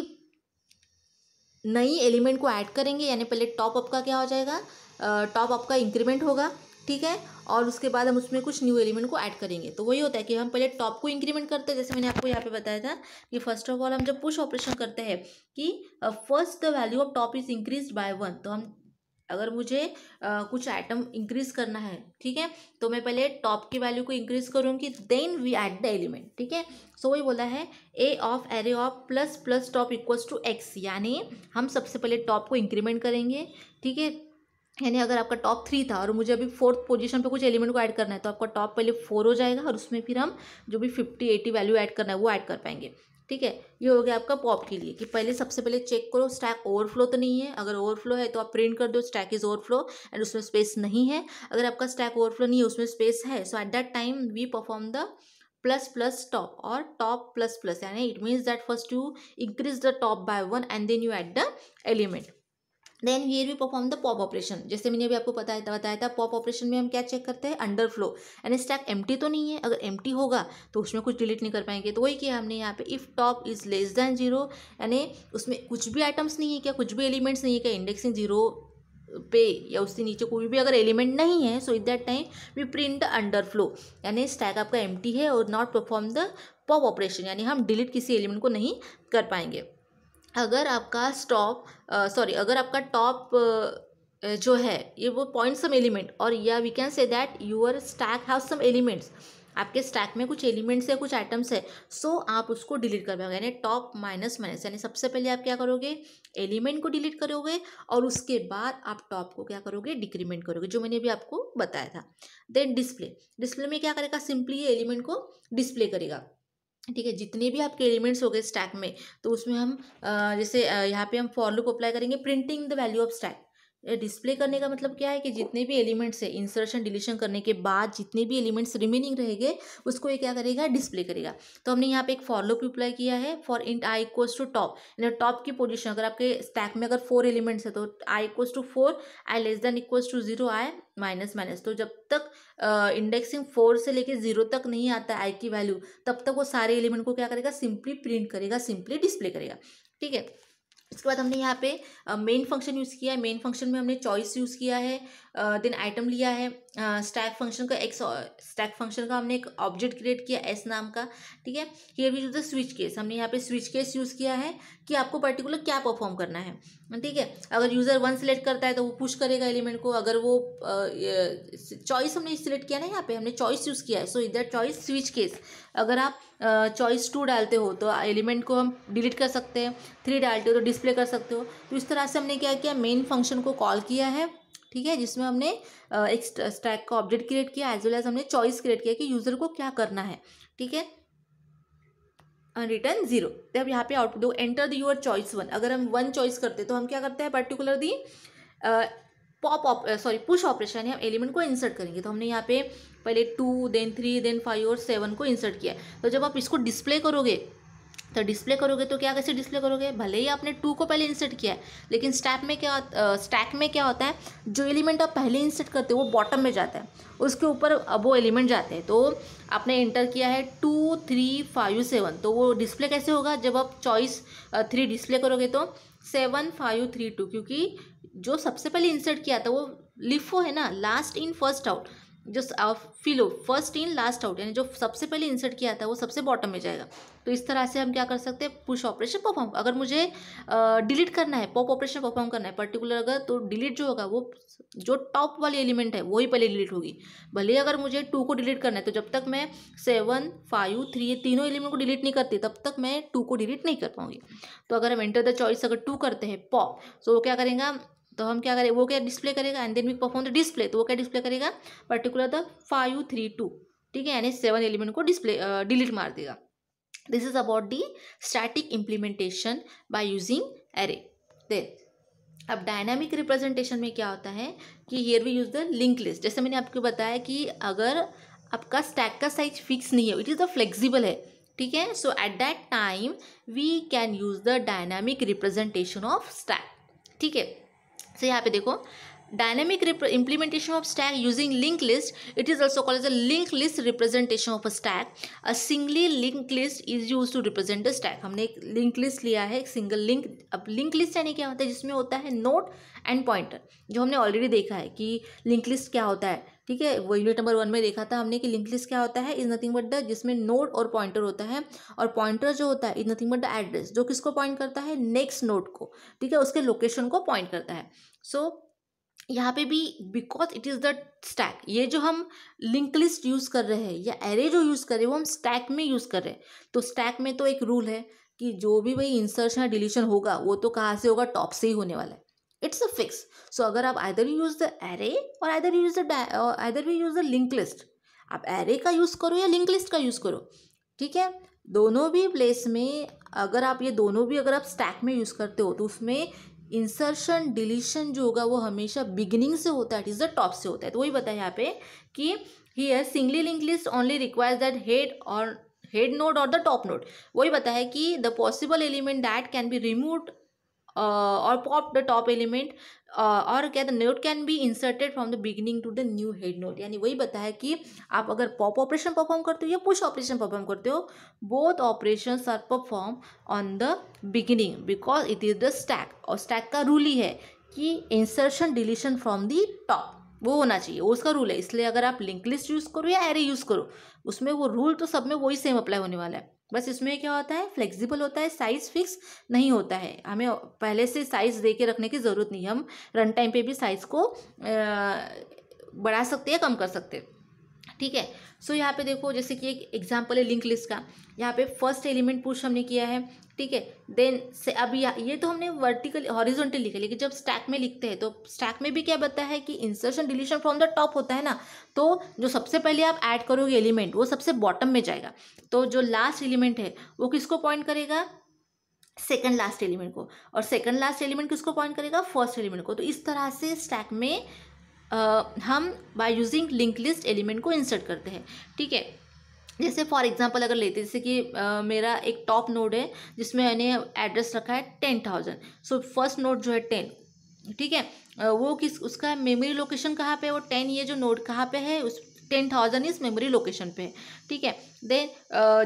नई एलिमेंट को ऐड करेंगे यानी पहले टॉप अप का क्या हो जाएगा टॉप आपका अप का इंक्रीमेंट होगा ठीक है और उसके बाद हम उसमें कुछ न्यू एलिमेंट को ऐड करेंगे तो वही होता है कि हम पहले टॉप को इंक्रीमेंट करते हैं जैसे मैंने आपको यहाँ पे बताया था कि फर्स्ट ऑफ ऑल हम जब पुश ऑपरेशन करते हैं कि first the value of top is increase by one तो हम अगर मुझे आ, uh, कुछ आइटम इंक्रीज करना है ठीक है तो मैं पहले टॉप की वैल्यू को इंक्रीज करूँगी then we add the element ठीक है सो वही बोला है A of array of plus plus top equals to X यानी हम सबसे पहले टॉप को इंक्रीमेंट करेंगे ठीक है यानी अगर आपका टॉप थ्री था और मुझे अभी फोर्थ पोजीशन पे कुछ एलिमेंट को ऐड करना है तो आपका टॉप पहले फोर हो जाएगा और उसमें फिर हम जो भी फिफ्टी एटी वैल्यू ऐड करना है वो ऐड कर पाएंगे ठीक है ये हो गया आपका पॉप के लिए कि पहले सबसे पहले चेक करो स्टैक ओवरफ्लो तो नहीं है अगर ओवरफ्लो है तो आप प्रिंट कर दो स्टैक इज ओवरफ्लो एंड उसमें स्पेस नहीं है अगर आपका स्टैक ओवरफ्लो नहीं है उसमें स्पेस है so at that time we perform the plus plus top और टॉप प्लस प्लस यानी it means that first you increase the top by one and then you add the element then here we perform the pop operation जैसे मैंने अभी आपको पता बताया था पॉप ऑपरेशन में हम क्या चेक करते हैं अंडर फ्लो यानी स्टैक एम तो नहीं है अगर एम होगा तो उसमें कुछ डिलीट नहीं कर पाएंगे तो वही किया हमने यहाँ पे if top is less than zero यानी उसमें कुछ भी आइटम्स नहीं है क्या कुछ भी एलिमेंट्स नहीं है क्या इंडेक्सिंग जीरो पे या उससे नीचे कोई भी अगर एलिमेंट नहीं है so it that time we print the underflow यानी स्टैक आपका एम है और not perform the pop operation यानी हम डिलीट किसी एलिमेंट को नहीं कर पाएंगे अगर आपका स्टॉप सॉरी अगर आपका टॉप जो है ये वो पॉइंट सम एलिमेंट और या we can say that your stack have some elements आपके स्टैक में कुछ एलिमेंट्स है कुछ आइटम्स है सो so आप उसको डिलीट कर पाओगे यानी टॉप माइनस माइनस यानी सबसे पहले आप क्या करोगे एलिमेंट को डिलीट करोगे और उसके बाद आप टॉप को क्या करोगे डिक्रीमेंट करोगे जो मैंने अभी आपको बताया था देन डिस्प्ले डिस्प्ले में क्या करेगा सिंपली ये एलिमेंट को डिस्प्ले करेगा ठीक है जितने भी आपके एलिमेंट्स हो गए स्टैक में तो उसमें हम जैसे यहाँ पे हम फॉर लूप अप्लाई करेंगे printing the value of stack display करने का मतलब क्या है कि जितने भी एलिमेंट्स है इंसर्शन डिलीशन करने के बाद जितने भी एलिमेंट्स रिमेनिंग रहेंगे उसको ये क्या करेगा डिस्प्ले करेगा तो हमने यहाँ पे एक फॉर लूप अप्लाई किया है for int I equals to top यानी टॉप की पोजिशन अगर आपके स्टैक में अगर फोर एलिमेंट्स है तो I equals to four I less than equals to zero I minus minus तो जब तक इंडेक्सिंग uh, फोर से लेके जीरो तक नहीं आता आई की वैल्यू तब तक वो सारे एलिमेंट को क्या करेगा सिंपली प्रिंट करेगा सिंपली डिस्प्ले करेगा ठीक है इसके बाद हमने यहाँ पे मेन फंक्शन यूज़ किया है मेन फंक्शन में हमने चॉइस यूज़ किया है दिन आइटम लिया है स्टैक फंक्शन का एक स्टैक फंक्शन का हमने एक ऑब्जेक्ट क्रिएट किया एस नाम का ठीक है here we the switch case हमने यहाँ पे स्विच केस यूज़ किया है कि आपको पर्टिकुलर क्या परफॉर्म करना है ठीक है अगर यूज़र वन सेलेक्ट करता है तो वो पुश करेगा एलिमेंट को अगर वो चॉइस हमने सिलेक्ट किया ना यहाँ पे हमने चॉइस यूज़ किया है सो इधर चॉइस स्विच केस अगर आप चॉइस टू डालते हो तो एलिमेंट को हम डिलीट कर सकते हैं थ्री डालते हो तो डिस्प्ले कर सकते हो तो इस तरह से हमने क्या किया मेन फंक्शन को कॉल किया है ठीक है जिसमें हमने एक स्टैक का ऑब्जेक्ट क्रिएट किया एज वेल एज हमने चॉइस क्रिएट किया कि यूज़र को क्या करना है ठीक है रिटर्न जीरो जब यहाँ पे आउटपुट दो enter the your choice one अगर हम वन चॉइस करते तो हम क्या करते हैं particular the pop op sorry push operation हम एलिमेंट को इंसर्ट करेंगे तो हमने यहाँ पे पहले two then three then five और सेवन को इंसर्ट किया तो जब आप इसको डिस्प्ले करोगे तो डिस्प्ले करोगे तो क्या कैसे डिस्प्ले करोगे भले ही आपने टू को पहले इंसर्ट किया है लेकिन स्टैप में क्या स्टैक में क्या होता है जो एलिमेंट आप पहले इंसर्ट करते हो वो बॉटम में जाता है उसके ऊपर अब वो एलिमेंट जाते हैं तो आपने इंटर किया है टू थ्री फाइव सेवन तो वो डिस्प्ले कैसे होगा जब आप चॉइस थ्री डिस्प्ले करोगे तो सेवन फाइव थ्री टू क्योंकि जो सबसे पहले इंसर्ट किया था वो लिफो है ना लास्ट इन फर्स्ट आउट जो FILO first in last out यानी जो सबसे पहले इंसर्ट किया था वो सबसे बॉटम में जाएगा तो इस तरह से हम क्या कर सकते हैं पुश ऑपरेशन परफॉर्म अगर मुझे डिलीट uh, करना है पॉप ऑपरेशन परफॉर्म करना है पर्टिकुलर अगर तो डिलीट जो होगा वो जो टॉप वाली एलिमेंट है वही पहले डिलीट होगी भले अगर मुझे टू को डिलीट करना है तो जब तक मैं सेवन फाइव थ्री तीनों एलिमेंट को डिलीट नहीं करती तब तक मैं टू को डिलीट नहीं कर पाऊँगी तो अगर हम एंटर द चॉइस अगर टू करते हैं पॉप तो वो क्या करेंगे तो हम क्या करें वो क्या डिस्प्ले करेगा and then we perform the display तो वो क्या डिस्प्ले करेगा particular the five three two ठीक है यानी सेवन एलिमेंट को डिस्प्ले डिलीट मार देगा this is about the static implementation by using array then अब डायनामिक रिप्रेजेंटेशन में क्या होता है कि here we use the link list जैसे मैंने आपको बताया कि अगर आपका स्टैक का साइज फिक्स नहीं है इट इज़ द फ्लेक्सिबल है ठीक है so at that time we can use the dynamic representation of stack ठीक है सो यहाँ पे देखो dynamic implementation of stack using link list it is also call as a link list representation of a stack a singly link list is use to represent a stack हमने एक लिंक लिस्ट लिया है एक सिंगल लिंक अब लिंक लिस्ट यानी क्या होता है जिसमें होता है नोट एंड पॉइंटर जो हमने ऑलरेडी देखा है कि लिंक लिस्ट क्या होता है ठीक है वो यूनिट नंबर वन में देखा था हमने कि लिंक लिस्ट क्या होता है इज नथिंग बट द जिसमें नोड और पॉइंटर होता है और पॉइंटर जो होता है is nothing but the address जो किसको पॉइंट करता है नेक्स्ट नोड को ठीक है उसके लोकेशन को पॉइंट करता है सो so, यहाँ पे भी because it is the stack ये जो हम लिंक लिस्ट यूज़ कर रहे हैं या एरे जो यूज़ कर रहे हैं वो हम स्टैक में यूज़ कर रहे हैं तो स्टैक में तो एक रूल है कि जो भी भाई इंसर्शन या डिलीशन होगा वो तो कहाँ से होगा टॉप से ही होने वाला है इट्स अ फिक्स सो अगर आप आइदर यूज़ द एरे और either use the either we use the link list आप एरे का यूज़ करो या लिंक लिस्ट का यूज़ करो ठीक है दोनों भी प्लेस में अगर आप ये दोनों भी अगर आप स्टैक में यूज़ करते हो तो उसमें इंसर्शन डिलीशन जो होगा वो हमेशा बिगिनिंग से होता है इट इज़ द टॉप से होता है तो वही बताया यहाँ पे कि है singly link list only requires that head और हेड नोड और द टॉप नोड वही बताया कि the possible element that can be remove और पॉप द टॉप एलिमेंट और क्या the note can be inserted from the beginning to the new head note यानी वही बताया कि आप अगर पॉप ऑपरेशन परफॉर्म करते हो या पुश ऑपरेशन परफॉर्म करते हो both operation are perform on the beginning because it is the stack और स्टैक का रूल ही है कि insertion deletion from the top वो होना चाहिए वो उसका रूल है इसलिए अगर आप लिंक लिस्ट यूज़ करो या एरे यूज़ करो उसमें वो रूल तो सब में वही सेम अप्लाई होने वाला है बस इसमें क्या होता है फ्लेक्सिबल होता है साइज़ फिक्स नहीं होता है हमें पहले से साइज़ दे के रखने की ज़रूरत नहीं हम रन टाइम पे भी साइज़ को बढ़ा सकते हैं कम कर सकते हैं ठीक है सो so, यहाँ पे देखो जैसे कि एक एग्जाम्पल है लिंक लिस्ट का यहाँ पे फर्स्ट एलिमेंट पुश हमने किया है ठीक है देन से अब ये तो हमने वर्टिकल हॉरिजोनटल लिखा लेकिन जब स्टैक में लिखते हैं तो स्टैक में भी क्या बताया है कि insertion deletion from the top होता है ना तो जो सबसे पहले आप ऐड करोगे एलिमेंट वो सबसे बॉटम में जाएगा तो जो लास्ट एलिमेंट है वो किसको पॉइंट करेगा सेकंड लास्ट एलिमेंट को और सेकंड लास्ट एलिमेंट किसको पॉइंट करेगा फर्स्ट एलिमेंट को तो इस तरह से स्टैक में हम by using link list element को इंसर्ट करते हैं ठीक है जैसे फॉर एग्जांपल अगर लेते जैसे कि मेरा एक टॉप नोड है जिसमें मैंने एड्रेस रखा है ten thousand so first node जो है टेन ठीक है वो किस उसका मेमोरी लोकेशन कहाँ पे है वो टेन ये जो नोड कहाँ पे है उस टेन थाउजेंड इस मेमोरी लोकेशन पे है ठीक है देन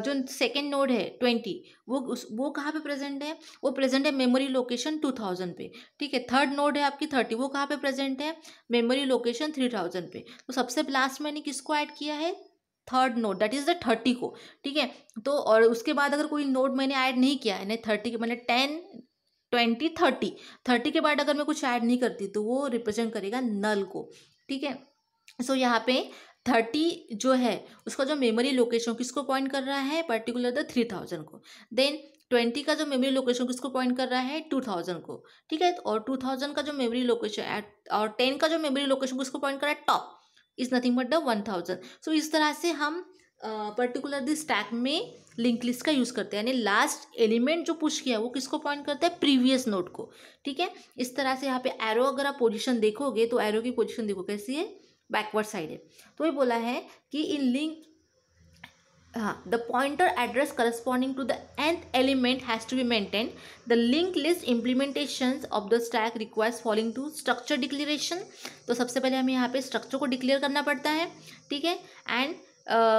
जो सेकेंड नोड है ट्वेंटी वो उस वो कहाँ पे प्रेजेंट है वो प्रेजेंट है मेमोरी लोकेशन टू थाउजेंड पे ठीक है थर्ड नोड है आपकी थर्टी वो कहाँ पे प्रेजेंट है मेमोरी लोकेशन थ्री थाउजेंड पे तो सबसे लास्ट मैंने किसको ऐड किया है third node that is the thirty को ठीक है तो और उसके बाद अगर कोई नोड मैंने ऐड नहीं किया यानी थर्टी के मैंने टेन ट्वेंटी थर्टी थर्टी के बाद अगर मैं कुछ ऐड नहीं करती तो वो रिप्रेजेंट करेगा नल को ठीक है सो so, यहाँ पे थर्टी जो है उसका जो मेमोरी लोकेशन किसको पॉइंट कर रहा है पर्टिकुलर द थ्री थाउजेंड को देन ट्वेंटी का जो मेमोरी लोकेशन किसको पॉइंट कर रहा है टू थाउजेंड को ठीक है और टू थाउजेंड का जो मेमोरी लोकेशन और टेन का जो मेमोरी लोकेशन किसको पॉइंट कर रहा है top is nothing but the one thousand so इस तरह से हम पर्टिकुलर दिस स्टैक में लिंक लिस्ट का यूज़ करते हैं यानी लास्ट एलिमेंट जो पुश किया है वो किसको पॉइंट करता है प्रीवियस नोट को ठीक है इस तरह से यहाँ पे एरो अगर आप पोजीशन देखोगे तो एरो की पोजीशन देखो कैसी है बैकवर्ड साइड है तो ये बोला है कि इन लिंक हाँ the pointer address corresponding to the nth element has to be maintain the link list implementation of the stack requires following to structure declaration तो सबसे पहले हमें यहाँ पे स्ट्रक्चर को डिक्लेयर करना पड़ता है ठीक है एंड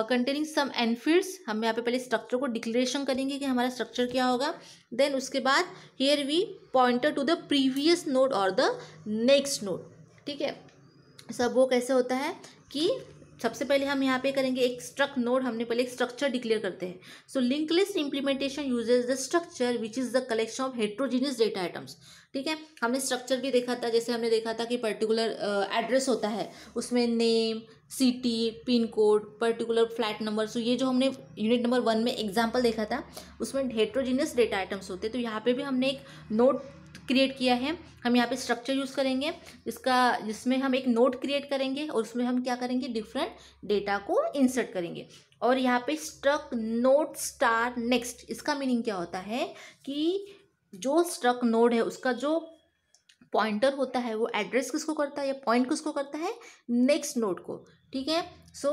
कंटेनिंग सम एनफील्ड्स हम यहाँ पे पहले स्ट्रक्चर को डिक्लेरेशन करेंगे कि हमारा स्ट्रक्चर क्या होगा देन उसके बाद here we pointer to the previous node और द नेक्स्ट नोट ठीक है सब वो कैसे होता है कि सबसे पहले हम यहाँ पे करेंगे एक स्ट्रक नोड हमने पहले एक स्ट्रक्चर डिक्लेयर करते हैं so link list implementation uses the structure which is the collection of heterogeneous data items ठीक है हमने स्ट्रक्चर भी देखा था जैसे हमने देखा था कि पर्टिकुलर एड्रेस uh, होता है उसमें name city pin code particular flat number so ये जो हमने यूनिट नंबर वन में एग्जाम्पल देखा था उसमें हेट्रोजीनियस डेटा आइटम्स होते तो यहाँ पे भी हमने एक नोट क्रिएट किया है हम यहाँ पे स्ट्रक्चर यूज़ करेंगे इसका जिसमें हम एक नोट क्रिएट करेंगे और उसमें हम क्या करेंगे डिफरेंट डेटा को इंसर्ट करेंगे और यहाँ पे स्ट्रक नोट स्टार नेक्स्ट इसका मीनिंग क्या होता है कि जो स्ट्रक नोड है उसका जो पॉइंटर होता है वो एड्रेस किसको करता है या पॉइंट किसको करता है नेक्स्ट नोड को ठीक है so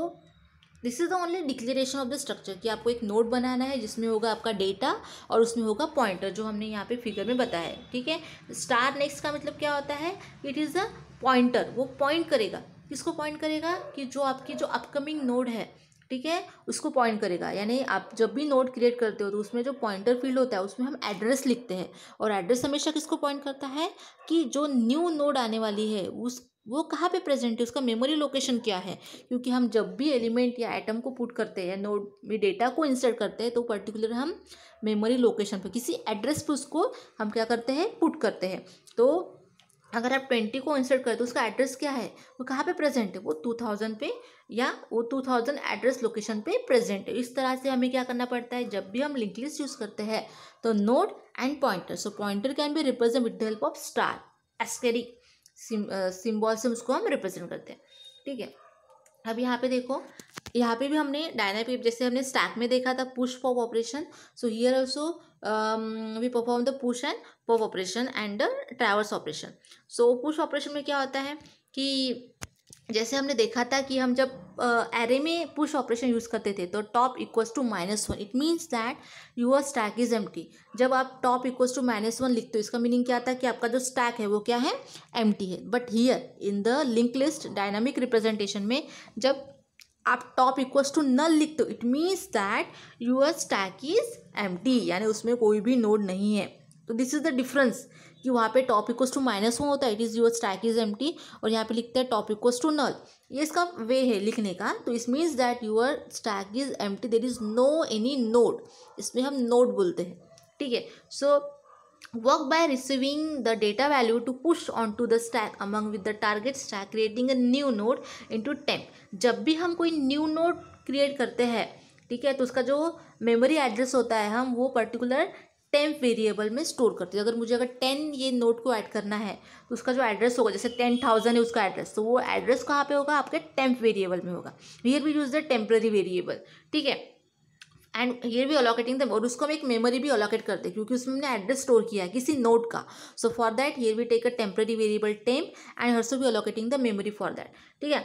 this is the only declaration of the structure कि आपको एक नोट बनाना है जिसमें होगा आपका डेटा और उसमें होगा पॉइंटर जो हमने यहाँ पे फिगर में बताया है ठीक है स्टार नेक्स्ट का मतलब क्या होता है इट इज़ द पॉइंटर वो पॉइंट करेगा किसको पॉइंट करेगा कि जो आपकी जो अपकमिंग नोड है ठीक है उसको पॉइंट करेगा यानी आप जब भी नोट क्रिएट करते हो तो उसमें जो पॉइंटर फील्ड होता है उसमें हम एड्रेस लिखते हैं और एड्रेस हमेशा किसको पॉइंट करता है कि जो न्यू नोड आने वाली है उस वो कहाँ पे प्रेजेंट है उसका मेमोरी लोकेशन क्या है क्योंकि हम जब भी एलिमेंट या एटम को पुट करते हैं या नोट में डेटा को इंसर्ट करते हैं तो पर्टिकुलर हम मेमोरी लोकेशन पर किसी एड्रेस पर उसको हम क्या करते हैं पुट करते हैं तो अगर आप ट्वेंटी को इंसर्ट करते तो उसका एड्रेस क्या है वो कहाँ पे प्रेजेंट है वो टू थाउजेंड पे या वो टू थाउजेंड एड्रेस लोकेशन पे प्रेजेंट है इस तरह से हमें क्या करना पड़ता है जब भी हम लिंक लिस्ट यूज़ करते हैं तो node and pointer so pointer can be represent with the help of star asterisk symbol से उसको हम रिप्रेजेंट करते हैं ठीक है अब यहाँ पे देखो यहाँ पे भी हमने डायनापिप जैसे हमने स्टैक में देखा था push pop operation so here also we perform the push and pop operation and the traverse operation so push operation में क्या होता है कि जैसे हमने देखा था कि हम जब एरे में पुश ऑपरेशन यूज़ करते थे तो top equals to minus one it means that your stack is एम जब आप top equals to minus one लिखते हो इसका मीनिंग क्या था कि आपका जो स्टैक है वो क्या है एम है but here in the link list dynamic representation में जब आप टॉप इक्वल्स टू नल लिखते हो it means that your stack is एम यानी उसमें कोई भी नोड नहीं है तो दिस इज द डिफरेंस कि वहाँ पे top equals to minus one होता है it is your stack is एम और यहाँ पे लिखते हैं टॉप इक्व टू नल ये इसका वे है लिखने का तो is means that your stack is empty there is no any node इसमें हम नोड बोलते हैं ठीक है so work by by the data value to push on to the stack among with the target stack creating a new node in to जब भी हम कोई न्यू नोट क्रिएट करते हैं ठीक है तो उसका जो मेमोरी एड्रेस होता है हम वो पर्टिकुलर टेम्प वेरिएबल में स्टोर करती हूँ अगर मुझे अगर टेन ये नोट को ऐड करना है तो उसका जो एड्रेस होगा जैसे टेन थाउजेंड है उसका एड्रेस तो वो एड्रेस कहाँ पे होगा आपके टेम्प वेरिएबल में होगा here we use the temporary variable ठीक है and here we allocating the और उसको हम एक मेमोरी भी अलोकेट करते हैं क्योंकि उसमें हमने एड्रेस स्टोर किया है किसी नोट का so for that here we take a temporary variable temp and so भी allocating the memory for that ठीक है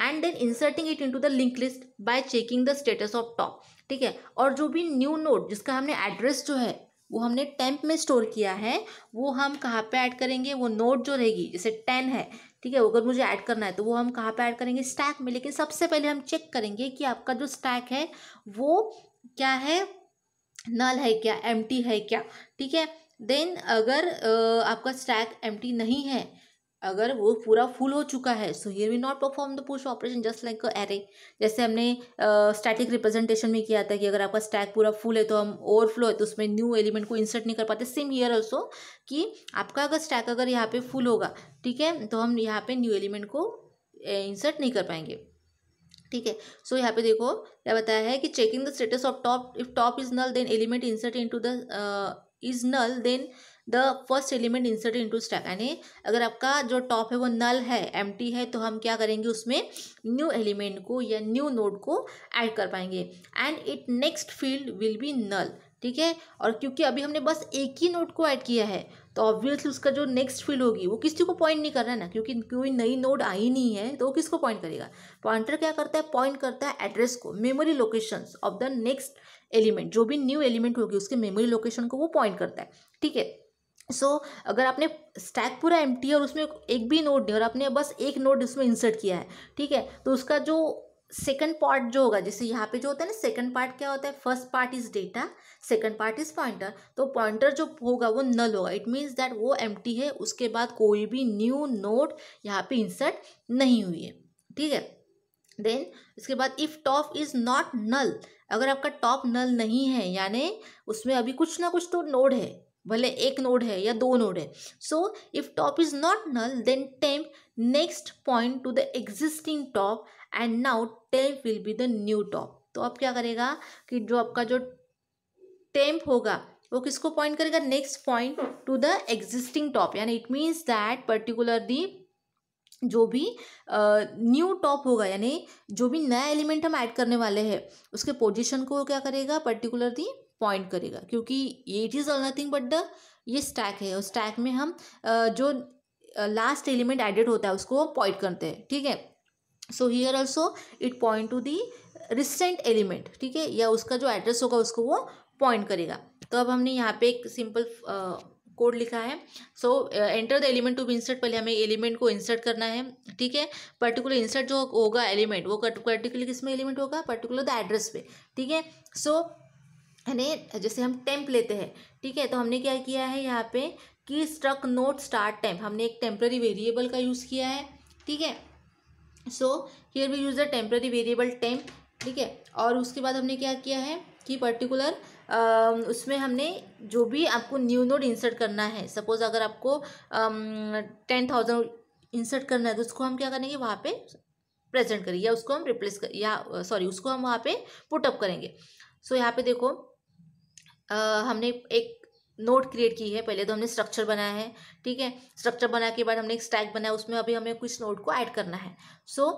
and then inserting it to the link list by checking the status of top ठीक है और जो भी न्यू नोट जिसका हमने एड्रेस जो है वो हमने टेम्प में स्टोर किया है वो हम कहाँ पे ऐड करेंगे वो नोट जो रहेगी जैसे टेन है ठीक है अगर मुझे ऐड करना है तो वो हम कहाँ पे ऐड करेंगे स्टैक में लेकिन सबसे पहले हम चेक करेंगे कि आपका जो स्टैक है वो क्या है नल है क्या एम्प्टी है क्या ठीक है देन अगर आपका स्टैक एम्प्टी नहीं है अगर वो पूरा फुल हो चुका है so here we not perform the push operation just like array जैसे हमने स्टैटिक uh, रिप्रेजेंटेशन में किया था कि अगर आपका स्टैक पूरा फुल है तो हम ओवरफ्लो है तो उसमें न्यू एलिमेंट को इंसर्ट नहीं कर पाते सेम हियर ऑल्सो कि आपका अगर स्टैक अगर यहाँ पे फुल होगा ठीक है तो हम यहाँ पे न्यू एलिमेंट को इंसर्ट नहीं कर पाएंगे ठीक है सो यहाँ पे देखो क्या बताया है कि checking the status of top if top is null then element insert in to the is null then the first element in to stack यानी अगर आपका जो टॉप है वो नल है एम है तो हम क्या करेंगे उसमें न्यू एलिमेंट को या न्यू नोड को ऐड कर पाएंगे and it next field will be null ठीक है और क्योंकि अभी हमने बस एक ही नोट को ऐड किया है तो ऑब्वियसली उसका जो नेक्स्ट फील्ड होगी वो किसी को पॉइंट नहीं कर रहा है ना क्योंकि कोई नई नोड आई नहीं है तो वो किसको पॉइंट करेगा पॉइंटर क्या करता है पॉइंट करता है एड्रेस को memory location of the next element जो भी न्यू एलिमेंट होगी उसके मेमोरी लोकेशन को वो पॉइंट करता है ठीक है सो so, अगर आपने स्टैक पूरा एम और उसमें एक भी नोट नहीं और आपने बस एक नोट उसमें इंसर्ट किया है ठीक है तो उसका जो सेकंड पार्ट जो होगा जैसे यहाँ पे जो होता है ना सेकंड पार्ट क्या होता है first part is data second part is pointer तो पॉइंटर जो होगा वो नल होगा इट मीन्स दैट वो एम है उसके बाद कोई भी न्यू नोट यहाँ पर इंसर्ट नहीं हुई है ठीक है देन इसके बाद if top is not null अगर आपका टॉप नल नहीं है यानी उसमें अभी कुछ ना कुछ तो नोड है भले एक नोड है या दो नोड है so if top is not null then temp next point to the existing top and now temp will be the new top तो आप क्या करेगा कि जो आपका जो टेम्प होगा वो किसको पॉइंट करेगा next point to the existing top यानी it means that particular the जो भी न्यू uh, टॉप होगा यानी जो भी नया एलिमेंट हम ऐड करने वाले हैं उसके पोजीशन को क्या करेगा पर्टिकुलर दी पॉइंट करेगा क्योंकि it is all nothing but the ये स्टैक है और स्टैक में हम जो लास्ट एलिमेंट एडेड होता है उसको पॉइंट करते हैं ठीक है so here also it point to the recent element ठीक है या उसका जो एड्रेस होगा उसको वो पॉइंट करेगा तो अब हमने यहाँ पे एक सिंपल कोड लिखा है so enter the element to be insert पहले हमें एलिमेंट को इंसर्ट करना है ठीक है पर्टिकुलर इंसर्ट जो होगा एलिमेंट वो पर्टिकुलर किस में एलिमेंट होगा पर्टिकुलर द एड्रेस पे ठीक है सो यानी जैसे हम टेम्प लेते हैं ठीक है तो हमने क्या किया है यहाँ पे कि स्ट्रक नोट स्टार्ट टेम्प हमने एक टेम्प्ररी वेरिएबल का यूज़ किया है ठीक है so here we use the temporary variable temp ठीक है और उसके बाद हमने क्या किया है कि पर्टिकुलर उसमें हमने जो भी आपको न्यू नोट इंसर्ट करना है सपोज़ अगर आपको टेन थाउजेंड इंसर्ट करना है तो उसको हम क्या करेंगे वहाँ पे प्रेजेंट करिए या उसको हम रिप्लेस कर या सॉरी उसको हम वहाँ पे पुटअप करेंगे सो so, यहाँ पे देखो हमने एक नोट क्रिएट की है पहले तो हमने स्ट्रक्चर बनाया है ठीक है स्ट्रक्चर बनाने के बाद हमने एक स्टैक बनाया उसमें अभी हमें कुछ नोट को ऐड करना है so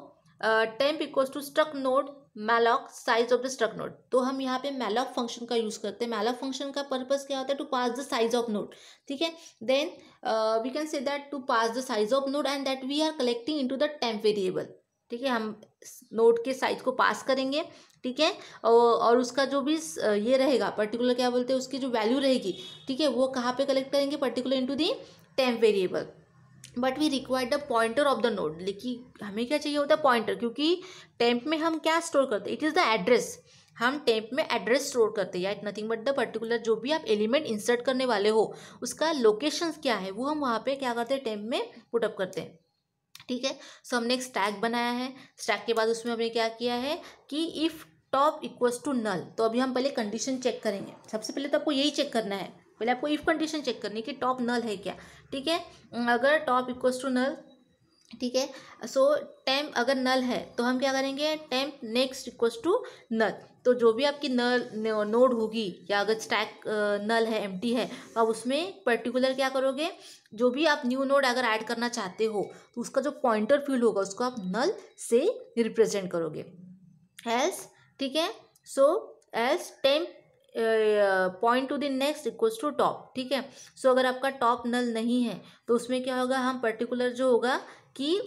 temp equals to struct node malloc size of the struct node तो हम यहाँ पे मैलॉक फंक्शन का यूज़ करते हैं मैलॉक फंक्शन का पर्पज क्या होता है to pass the size of node ठीक है then we can say that to pass the size of node and that we are collecting in to the temp variable ठीक है हम नोट के साइज को पास करेंगे ठीक है और उसका जो भी ये रहेगा पर्टिकुलर क्या बोलते हैं उसकी जो वैल्यू रहेगी ठीक है वो कहाँ पे कलेक्ट करेंगे particular into the temp variable but we require the pointer of the node लेकिन हमें क्या चाहिए होता है पॉइंटर क्योंकि टेम्प में हम क्या स्टोर करते हैं इट इज़ द एड्रेस हम टेम्प में एड्रेस स्टोर करते हैं या it nothing but the particular जो भी आप एलिमेंट इंसर्ट करने वाले हो उसका लोकेशन क्या है वो हम वहाँ पे क्या करते हैं टेम्प में पुटअप करते हैं ठीक है सो so, हमने एक स्टैक बनाया है स्टैक के बाद उसमें हमने क्या किया है कि if top equals to null तो अभी हम पहले कंडीशन चेक करेंगे सबसे पहले तो आपको यही चेक करना है पहले आपको इफ़ कंडीशन चेक करनी है कि टॉप नल है क्या ठीक है हम्म, अगर टॉप इक्वल्स टू नल ठीक है सो टेम्प अगर नल है तो हम क्या करेंगे temp next equals to null तो जो भी आपकी नल नोड होगी या अगर स्टैक नल है एम्प्टी है अब तो उसमें पर्टिकुलर क्या करोगे जो भी आप न्यू नोड अगर ऐड करना चाहते हो तो उसका जो पॉइंटर फील्ड होगा उसको आप नल से रिप्रेजेंट करोगे हेल्थ ठीक है so as temp point to the next equals to top ठीक है सो अगर आपका टॉप नल नहीं है तो उसमें क्या होगा हम पर्टिकुलर जो होगा कि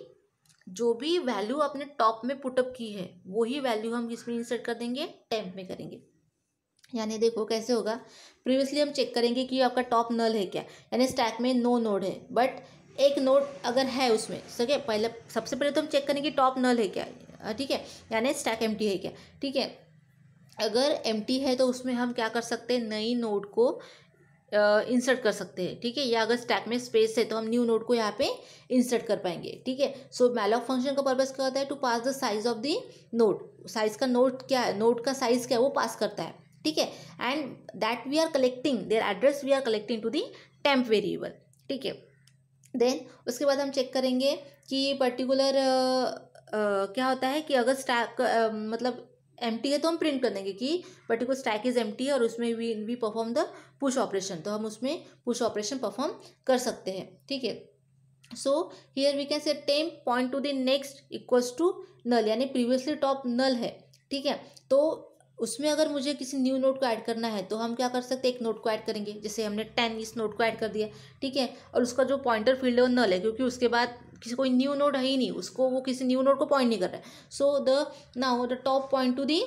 जो भी वैल्यू आपने टॉप में पुटअप की है वही वैल्यू हम इसमें इंसर्ट कर देंगे टेम्प में करेंगे यानी देखो कैसे होगा प्रीवियसली हम चेक करेंगे कि आपका टॉप नल है क्या यानी स्टैक में नो नोड है बट एक नोट अगर है उसमें ठीक है पहले सबसे पहले तो हम चेक करेंगे टॉप नल है क्या ठीक है यानी स्टैक एम है क्या ठीक है अगर एम है तो उसमें हम क्या कर सकते हैं नई नोट को इंसर्ट कर सकते हैं ठीक है या अगर स्टैक में स्पेस है तो हम न्यू नोट को यहाँ पे इंसर्ट कर पाएंगे ठीक है सो मैलॉक फंक्शन का पर्पज क्या होता है to pass the size of the node size का नोट क्या है नोट का साइज क्या है वो पास करता है ठीक है and that we are collecting there address we are collecting to the temp variable ठीक है देन उसके बाद हम चेक करेंगे कि पर्टिकुलर क्या होता है कि अगर स्टैक मतलब एम है तो हम प्रिंट कर देंगे कि पर्टिकुलर स्टैक इज एम है और उसमें we we perform the push operation तो हम उसमें पुश ऑपरेशन परफॉर्म कर सकते हैं ठीक है so here we can say temp point to the next equals to null यानी प्रीवियसली टॉप नल है ठीक है तो उसमें अगर मुझे किसी न्यू नोट को ऐड करना है तो हम क्या कर सकते हैं एक नोट को ऐड करेंगे जैसे हमने टेन इस नोट को ऐड कर दिया ठीक है और उसका जो पॉइंटर फील्ड है वो नल है क्योंकि उसके बाद किसी कोई न्यू नोट है ही नहीं उसको वो किसी न्यू नोट को पॉइंट नहीं कर रहा है so the now the top point to the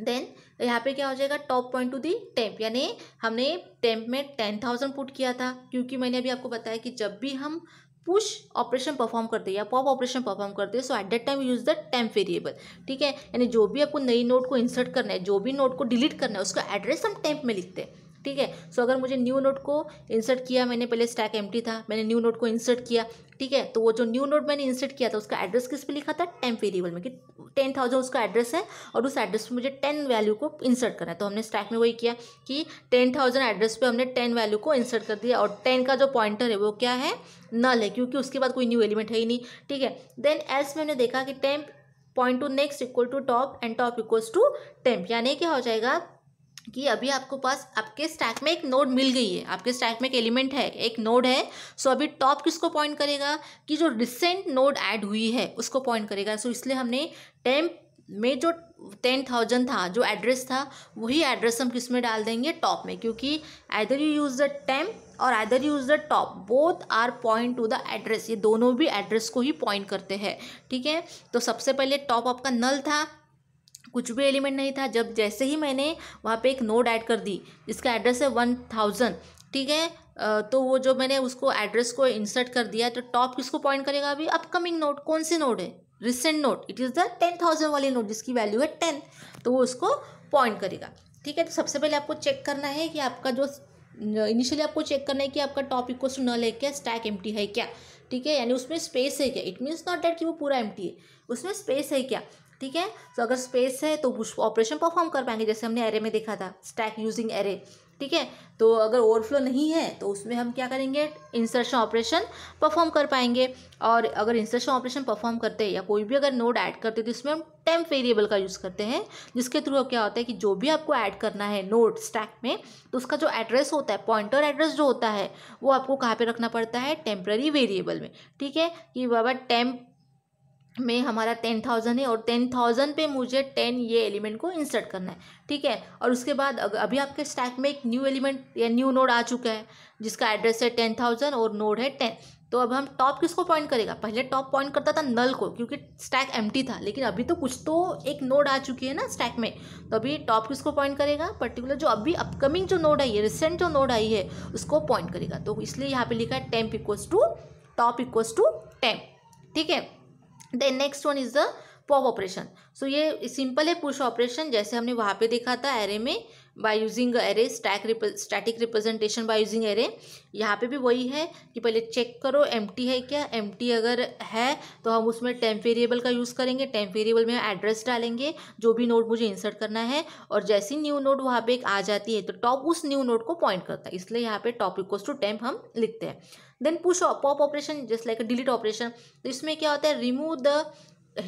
then यहाँ पे क्या हो जाएगा top point to the temp यानी हमने टेम्प में टेन थाउजेंड पुट किया था क्योंकि मैंने अभी आपको बताया कि जब भी हम पुश ऑपरेशन परफॉर्म करते हैं या पॉप ऑपरेशन परफॉर्म करते हैं so at that time use the temp variable ठीक है यानी जो भी आपको नई नोट को इंसर्ट करना है जो भी नोट को डिलीट करना है उसका एड्रेस हम टेम्प में लिखते हैं ठीक है सो अगर मुझे न्यू नोट को इंसर्ट किया मैंने पहले स्टैक एम था मैंने न्यू नोट को इंसर्ट किया ठीक है तो वो जो न्यू नोट मैंने इंसर्ट किया था उसका एड्रेस किस पे लिखा था टेम्प वेरिएबल में कि टेन थाउजेंड उसका एड्रेस है और उस एड्रेस पे मुझे टेन वैल्यू को इंसर्ट करना है तो हमने स्टैक में वही किया कि टेन थाउजेंड एड्रेस पे हमने टेन वैल्यू को इंसर्ट कर दिया और टेन का जो पॉइंटर है वो क्या है नल है क्योंकि उसके बाद कोई न्यू एलिमेंट है ही नहीं ठीक है देन एल्स में हमने देखा कि temp point to next equal to top and top equals to temp यानी क्या हो जाएगा कि अभी आपको पास आपके स्टैक में एक नोड मिल गई है आपके स्टैक में एक एलिमेंट है एक नोड है सो अभी टॉप किसको पॉइंट करेगा कि जो रिसेंट नोड ऐड हुई है उसको पॉइंट करेगा सो इसलिए हमने टेम्प में जो टेन थाउजेंड था जो एड्रेस था वही एड्रेस हम किस में डाल देंगे टॉप में क्योंकि either you use the temp और either use the top both are point to the address ये दोनों भी एड्रेस को ही पॉइंट करते हैं ठीक है तो सबसे पहले टॉप आपका नल था कुछ भी एलिमेंट नहीं था जब जैसे ही मैंने वहाँ पे एक नोड ऐड कर दी जिसका एड्रेस है वन थाउजेंड ठीक है तो वो जो मैंने उसको एड्रेस को इंसर्ट कर दिया तो टॉप किसको पॉइंट करेगा अभी अपकमिंग नोट कौन सी नोट है recent node it is the ten thousand वाली नोट जिसकी वैल्यू है टेन तो वो उसको पॉइंट करेगा ठीक है तो सबसे पहले आपको चेक करना है कि आपका जो इनिशियली आपको चेक करना है कि आपका टॉप इक्व न नल है क्या स्टैक एम्प्टी है क्या ठीक है यानी उसमें स्पेस है क्या इट मीन्स नॉट डेट कि वो पूरा एम्प्टी है उसमें स्पेस है क्या तो ठीक है तो अगर स्पेस है तो ऑपरेशन परफॉर्म कर पाएंगे जैसे हमने एरे में देखा था स्टैक यूजिंग एरे ठीक है तो अगर ओवरफ्लो नहीं है तो उसमें हम क्या करेंगे इंसर्शन ऑपरेशन परफॉर्म कर पाएंगे और अगर इंसर्शन ऑपरेशन परफॉर्म करते हैं या कोई भी अगर नोड ऐड करते हैं तो इसमें हम टेम्प वेरिएबल का यूज़ करते हैं जिसके थ्रू क्या होता है कि जो भी आपको ऐड करना है नोड स्टैक में तो उसका जो एड्रेस होता है पॉइंटर एड्रेस जो होता है वो आपको कहाँ पर रखना पड़ता है टेम्प्ररी वेरिएबल में ठीक है कि बाबा टेम्प में हमारा टेन थाउजेंड है और टेन थाउजेंड पे मुझे टेन ये एलिमेंट को इंसर्ट करना है ठीक है और उसके बाद अभी आपके स्टैक में एक न्यू एलिमेंट या न्यू नोड आ चुका है जिसका एड्रेस है टेन थाउजेंड और नोड है टेन तो अब हम टॉप किसको पॉइंट करेगा पहले टॉप पॉइंट करता था नल को क्योंकि स्टैक एम था लेकिन अभी तो कुछ तो एक नोड आ चुकी है ना स्टैक में तो अभी टॉप किसको पॉइंट करेगा पर्टिकुलर जो अभी अपकमिंग जो नोड आई है रिसेंट जो नोड आई है उसको पॉइंट करेगा तो इसलिए यहाँ पे लिखा है temp equals to top equals to temp ठीक है then next one is the pop operation so ये सिंपल है पुश ऑपरेशन जैसे हमने वहाँ पे देखा था एरे में by using array stack static representation by using array यहाँ पे भी वही है कि पहले चेक करो एम है क्या एम अगर है तो हम उसमें टेम्प वेरिएबल का यूज़ करेंगे टेम्प वेरिएबल में एड्रेस डालेंगे जो भी नोट मुझे इंसर्ट करना है और जैसी न्यू नोट वहाँ पे एक आ जाती है तो टॉप उस न्यू नोट को पॉइंट करता है इसलिए यहाँ पे टॉप इक्वस टू टेम्प हम लिखते हैं then push pop operation just like delete operation तो इसमें क्या होता है remove the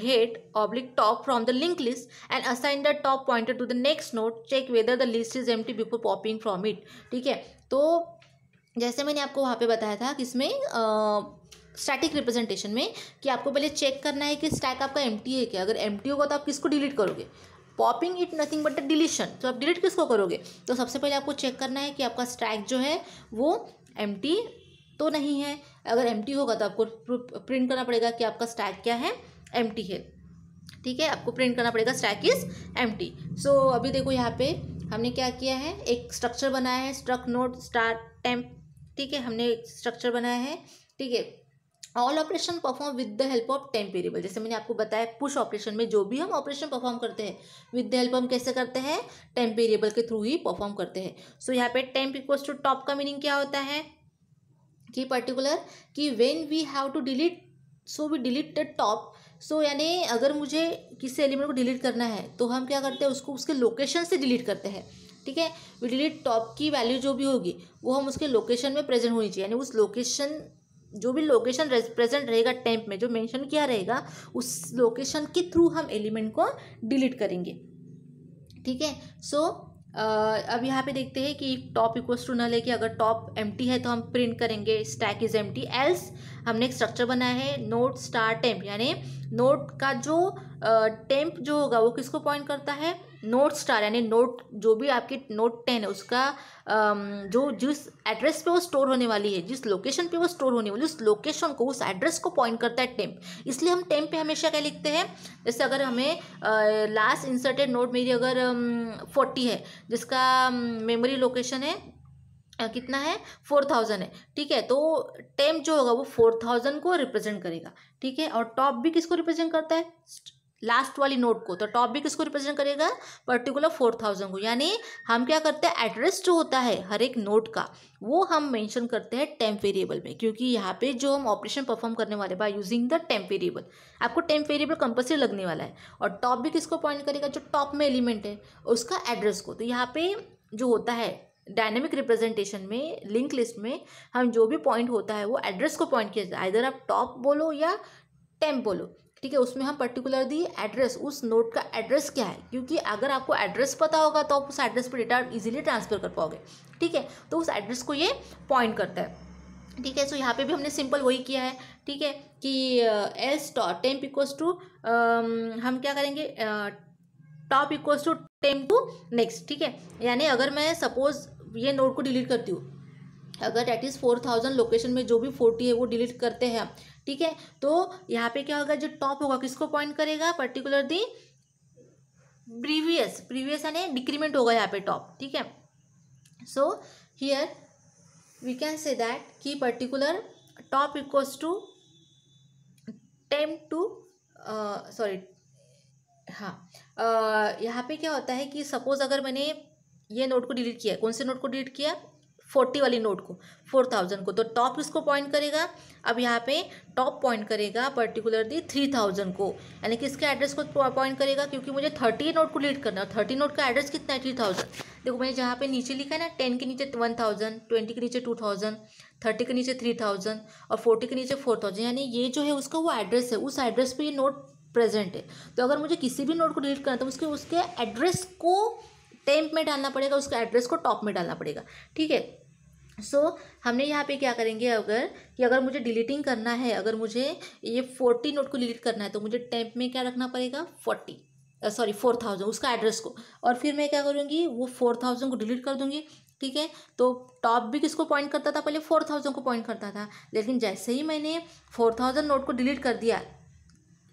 head oblique top from the link list and assign the top pointer to the next node check whether the list is एम बिफोर पॉपिंग फ्रॉम इट ठीक है तो जैसे मैंने आपको वहाँ पे बताया था कि इसमें स्टैटिक रिप्रेजेंटेशन में कि आपको पहले चेक करना है कि स्टैक आपका एम है क्या अगर एम होगा तो आप किसको डिलीट करोगे popping it nothing but a deletion तो आप डिलीट किसको करोगे तो सबसे पहले आपको चेक करना है कि आपका स्टैक जो है वो एम तो नहीं है अगर एम होगा तो आपको प्रिंट करना पड़ेगा कि आपका स्टैक क्या है एम है ठीक है आपको प्रिंट करना पड़ेगा स्टैक इज एम सो अभी देखो यहाँ पे हमने क्या किया है एक स्ट्रक्चर बनाया है स्ट्रक नोट स्टार टेम्प ठीक है हमने एक स्ट्रक्चर बनाया है ठीक है all operation perform with the help of temp variable जैसे मैंने आपको बताया पुश ऑपरेशन में जो भी हम ऑपरेशन परफॉर्म करते हैं विद द हेल्प हम कैसे करते हैं टेम्प वेरिएबल के थ्रू ही परफॉर्म करते हैं सो so, यहाँ पे टेम्प इक्वल्स टू टॉप का मीनिंग क्या होता है की पर्टिकुलर कि when we have to delete so we delete the top so यानी अगर मुझे किसी एलिमेंट को डिलीट करना है तो हम क्या करते हैं उसको उसके लोकेशन से डिलीट करते हैं ठीक है वी डिलीट टॉप की वैल्यू जो भी होगी वो हम उसके लोकेशन में प्रेजेंट होनी चाहिए यानी उस लोकेशन जो भी लोकेशन प्रेजेंट रहेगा टेम्प में जो मेंशन किया रहेगा उस लोकेशन के थ्रू हम एलिमेंट को डिलीट करेंगे ठीक है सो अब यहाँ पे देखते हैं कि टॉप इक्वल्स टू नल है कि अगर टॉप एम्प्टी है तो हम प्रिंट करेंगे स्टैक इज एम्प्टी एल्स हमने एक स्ट्रक्चर बनाया है नोट स्टार टेम्प यानी नोट का जो टेम्प जो होगा वो किसको पॉइंट करता है नोट स्टार यानी नोट जो भी आपकी नोट टेन है उसका जो जिस एड्रेस पे वो स्टोर होने वाली है जिस लोकेशन पे वो स्टोर होने वाली उस लोकेशन को उस एड्रेस को पॉइंट करता है टेम्प इसलिए हम टेम्प पे हमेशा क्या लिखते हैं जैसे अगर हमें लास्ट इंसर्टेड नोट मेरी अगर फोर्टी है जिसका मेमोरी लोकेशन है कितना है फोर थाउजेंड है ठीक है तो टेम्प जो होगा वो फोर थाउजेंड को रिप्रेजेंट करेगा ठीक है और टॉप भी किसको रिप्रेजेंट करता है लास्ट वाली नोट को तो टॉप भी किसको रिप्रेजेंट करेगा पर्टिकुलर फोर थाउजेंड को यानी हम क्या करते हैं एड्रेस जो होता है हर एक नोट का वो हम मेंशन करते हैं टेम्प वेरिएबल में क्योंकि यहाँ पे जो हम ऑपरेशन परफॉर्म करने वाले by using the temp variable आपको टेम्प वेरिएबल कंपल्सरी लगने वाला है और टॉप भी किसको पॉइंट करेगा जो टॉप में एलिमेंट है उसका एड्रेस को तो यहाँ पे जो होता है डायनेमिक रिप्रेजेंटेशन में लिंक लिस्ट में हम जो भी पॉइंट होता है वो एड्रेस को पॉइंट किया जाता है आप टॉप बोलो या टेम्प बोलो ठीक है उसमें हम पर्टिकुलर दी एड्रेस उस नोट का एड्रेस क्या है क्योंकि अगर आपको एड्रेस पता होगा तो आप उस एड्रेस पर डेटा इजीली ट्रांसफ़र कर पाओगे ठीक है तो उस एड्रेस को ये पॉइंट करता है ठीक है सो यहाँ पे भी हमने सिंपल वही किया है ठीक है कि एस टॉ टेम्प इक्वल्स टू हम क्या करेंगे top equals to temp to next ठीक है यानी अगर मैं सपोज ये नोट को डिलीट करती हूँ अगर at is four thousand location में जो भी फोर्टी है वो डिलीट करते हैं ठीक है तो यहाँ पे क्या होगा जो टॉप होगा किसको पॉइंट करेगा पर्टिकुलर दी प्रीवियस प्रीवियस यानी डिक्रीमेंट होगा यहाँ पे टॉप ठीक है so here we can say that की particular top equals to temp to sorry हाँ uh, यहाँ पे क्या होता है कि सपोज अगर मैंने ये नोट को डिलीट किया कौन से नोट को डिलीट किया फोर्टी वाली नोट को फोर थाउजेंड को तो टॉप किसको पॉइंट करेगा अब यहाँ पे टॉप पॉइंट करेगा पर्टिकुलरली थ्री थाउजेंड को यानी कि इसके एड्रेस को पॉइंट करेगा क्योंकि मुझे थर्टी नोट को लीड करना है थर्टी नोट का एड्रेस कितना है थ्री थाउजेंड देखो मैंने जहाँ पे नीचे लिखा है ना टेन के नीचे वन थाउजेंड ट्वेंटी के नीचे टू थाउजेंड थर्टी के नीचे थ्री थाउजेंड और फोर्टी के नीचे फोर थाउजेंड यानी ये जो है उसका वो एड्रेस है उस एड्रेस पर ये नोट प्रेजेंट है तो अगर मुझे किसी भी नोट को डिलीट करना है तो उसके उसके एड्रेस को टेम्प में डालना पड़ेगा उसका एड्रेस को टॉप में डालना पड़ेगा ठीक है सो so, हमने यहाँ पे क्या करेंगे अगर कि अगर मुझे डिलीटिंग करना है अगर मुझे ये फोर्टी नोट को डिलीट करना है तो मुझे टेम्प में क्या रखना पड़ेगा फोर्टी सॉरी फोर थाउजेंड उसका एड्रेस को और फिर मैं क्या करूँगी वो फोर थाउजेंड को डिलीट कर दूँगी ठीक है तो टॉप भी किसको पॉइंट करता था पहले फोर थाउजेंड को पॉइंट करता था लेकिन जैसे ही मैंने फोर थाउजेंड नोट को डिलीट कर दिया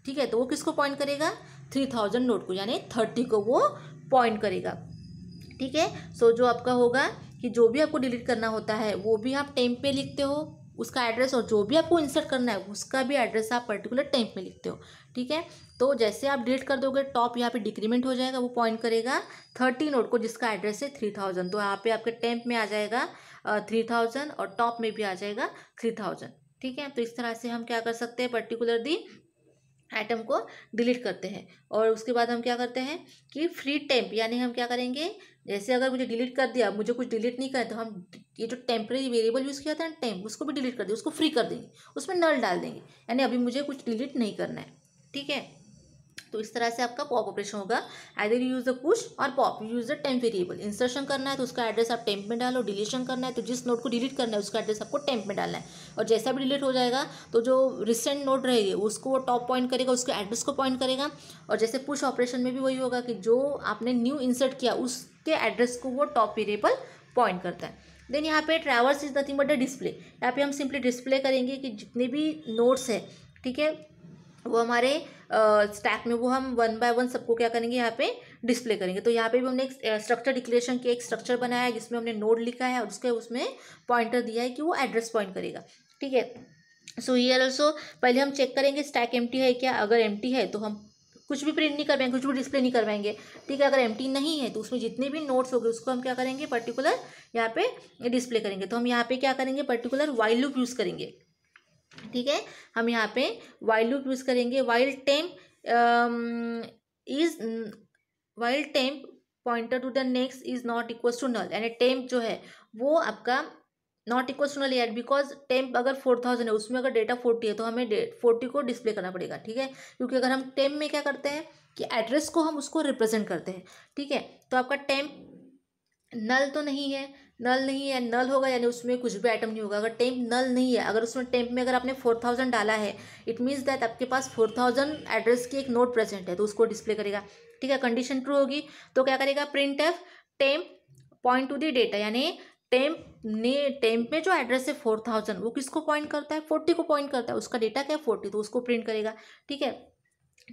ठीक है तो वो किसको पॉइंट करेगा थ्री थाउजेंड नोट को यानी थर्टी को वो पॉइंट करेगा ठीक है सो जो आपका होगा कि जो भी आपको डिलीट करना होता है वो भी आप टेम्प में लिखते हो उसका एड्रेस और जो भी आपको इंसर्ट करना है उसका भी एड्रेस आप पर्टिकुलर टेम्प में लिखते हो ठीक है तो जैसे आप डिलीट कर दोगे टॉप यहाँ पे डिक्रीमेंट हो जाएगा वो पॉइंट करेगा थर्टी नोट को जिसका एड्रेस है थ्री थाउजेंड तो यहाँ पे आपके टेम्प में आ जाएगा थ्री थाउजेंड और टॉप में भी आ जाएगा थ्री थाउजेंड ठीक है तो इस तरह से हम क्या कर सकते हैं पर्टिकुलर दी आइटम को डिलीट करते हैं और उसके बाद हम क्या करते हैं कि फ्री टेम्प यानी हम क्या करेंगे जैसे अगर मुझे डिलीट कर दिया मुझे कुछ डिलीट नहीं करें तो हम ये जो टेम्प्रेरी वेरिएबल यूज़ किया था ना टेम्प उसको भी डिलीट कर देंगे उसको फ्री कर देंगे उसमें नल डाल देंगे यानी अभी मुझे कुछ डिलीट नहीं करना है ठीक है तो इस तरह से आपका पॉप ऑपरेशन होगा आइदर यूज द पुश और pop use the temp variable insertion करना है तो उसका एड्रेस आप टेम्प में डालो डिलीशन करना है तो जिस नोट को डिलीट करना है उसका एड्रेस आपको टेम्प में डालना है और जैसा भी डिलीट हो जाएगा तो जो रिसेंट नोट रहेगी उसको वो टॉप पॉइंट करेगा उसके एड्रेस को पॉइंट करेगा और जैसे पुश ऑपरेशन में भी वही होगा कि जो आपने न्यू इंसर्ट किया उसके एड्रेस को वो टॉप वेरिएबल पॉइंट करता है देन यहाँ पे traverse is nothing but a display यहाँ पे हम सिंपली डिस्प्ले करेंगे कि जितने भी नोट्स है ठीक है वो हमारे स्टैक में वो हम वन बाय वन सबको क्या करेंगे यहाँ पे डिस्प्ले करेंगे तो यहाँ पे भी हमने एक स्ट्रक्चर डिक्लेरेशन के एक स्ट्रक्चर बनाया है जिसमें हमने नोड लिखा है और उसके उसमें पॉइंटर दिया है कि वो एड्रेस पॉइंट करेगा ठीक है सो ये ऑल्सो पहले हम चेक करेंगे स्टैक एम है क्या अगर एम है तो हम कुछ भी प्रिंट नहीं करवाएंगे कुछ भी डिस्प्ले नहीं करवाएंगे ठीक है अगर एम नहीं है तो उसमें जितने भी नोट्स हो उसको हम क्या करेंगे पर्टिकुलर यहाँ पे डिस्प्ले करेंगे तो हम यहाँ पे क्या करेंगे पर्टिकुलर वाइल लूप यूज़ करेंगे ठीक है हम यहाँ पे वाइल लूप यूज़ करेंगे while temp is while temp pointer to the next is not equal to null यानी टेम्प जो है वो आपका नॉट इक्वल टू नल यार बिकॉज टेम्प अगर फोर थाउजेंड है उसमें अगर डेटा फोर्टी है तो हमें फोर्टी को डिस्प्ले करना पड़ेगा ठीक है क्योंकि अगर हम टेम्प में क्या करते हैं कि एड्रेस को हम उसको रिप्रेजेंट करते हैं ठीक है तो आपका टेम्प नल तो नहीं है नल नहीं है नल होगा यानी उसमें कुछ भी आइटम नहीं होगा अगर टेम्प नल नहीं है अगर उसमें टेम्प में अगर आपने फोर थाउजेंड डाला है इट मीन्स दैट आपके पास फोर थाउजेंड एड्रेस की एक नोट प्रेजेंट है तो उसको डिस्प्ले करेगा ठीक है कंडीशन ट्रू होगी तो क्या करेगा print F temp point to the data यानी टेम्प ने टेम्प में जो एड्रेस है फोर थाउजेंड वो किसको पॉइंट करता है फोर्टी को पॉइंट करता है उसका डेटा क्या है फोर्टी तो उसको प्रिंट करेगा ठीक है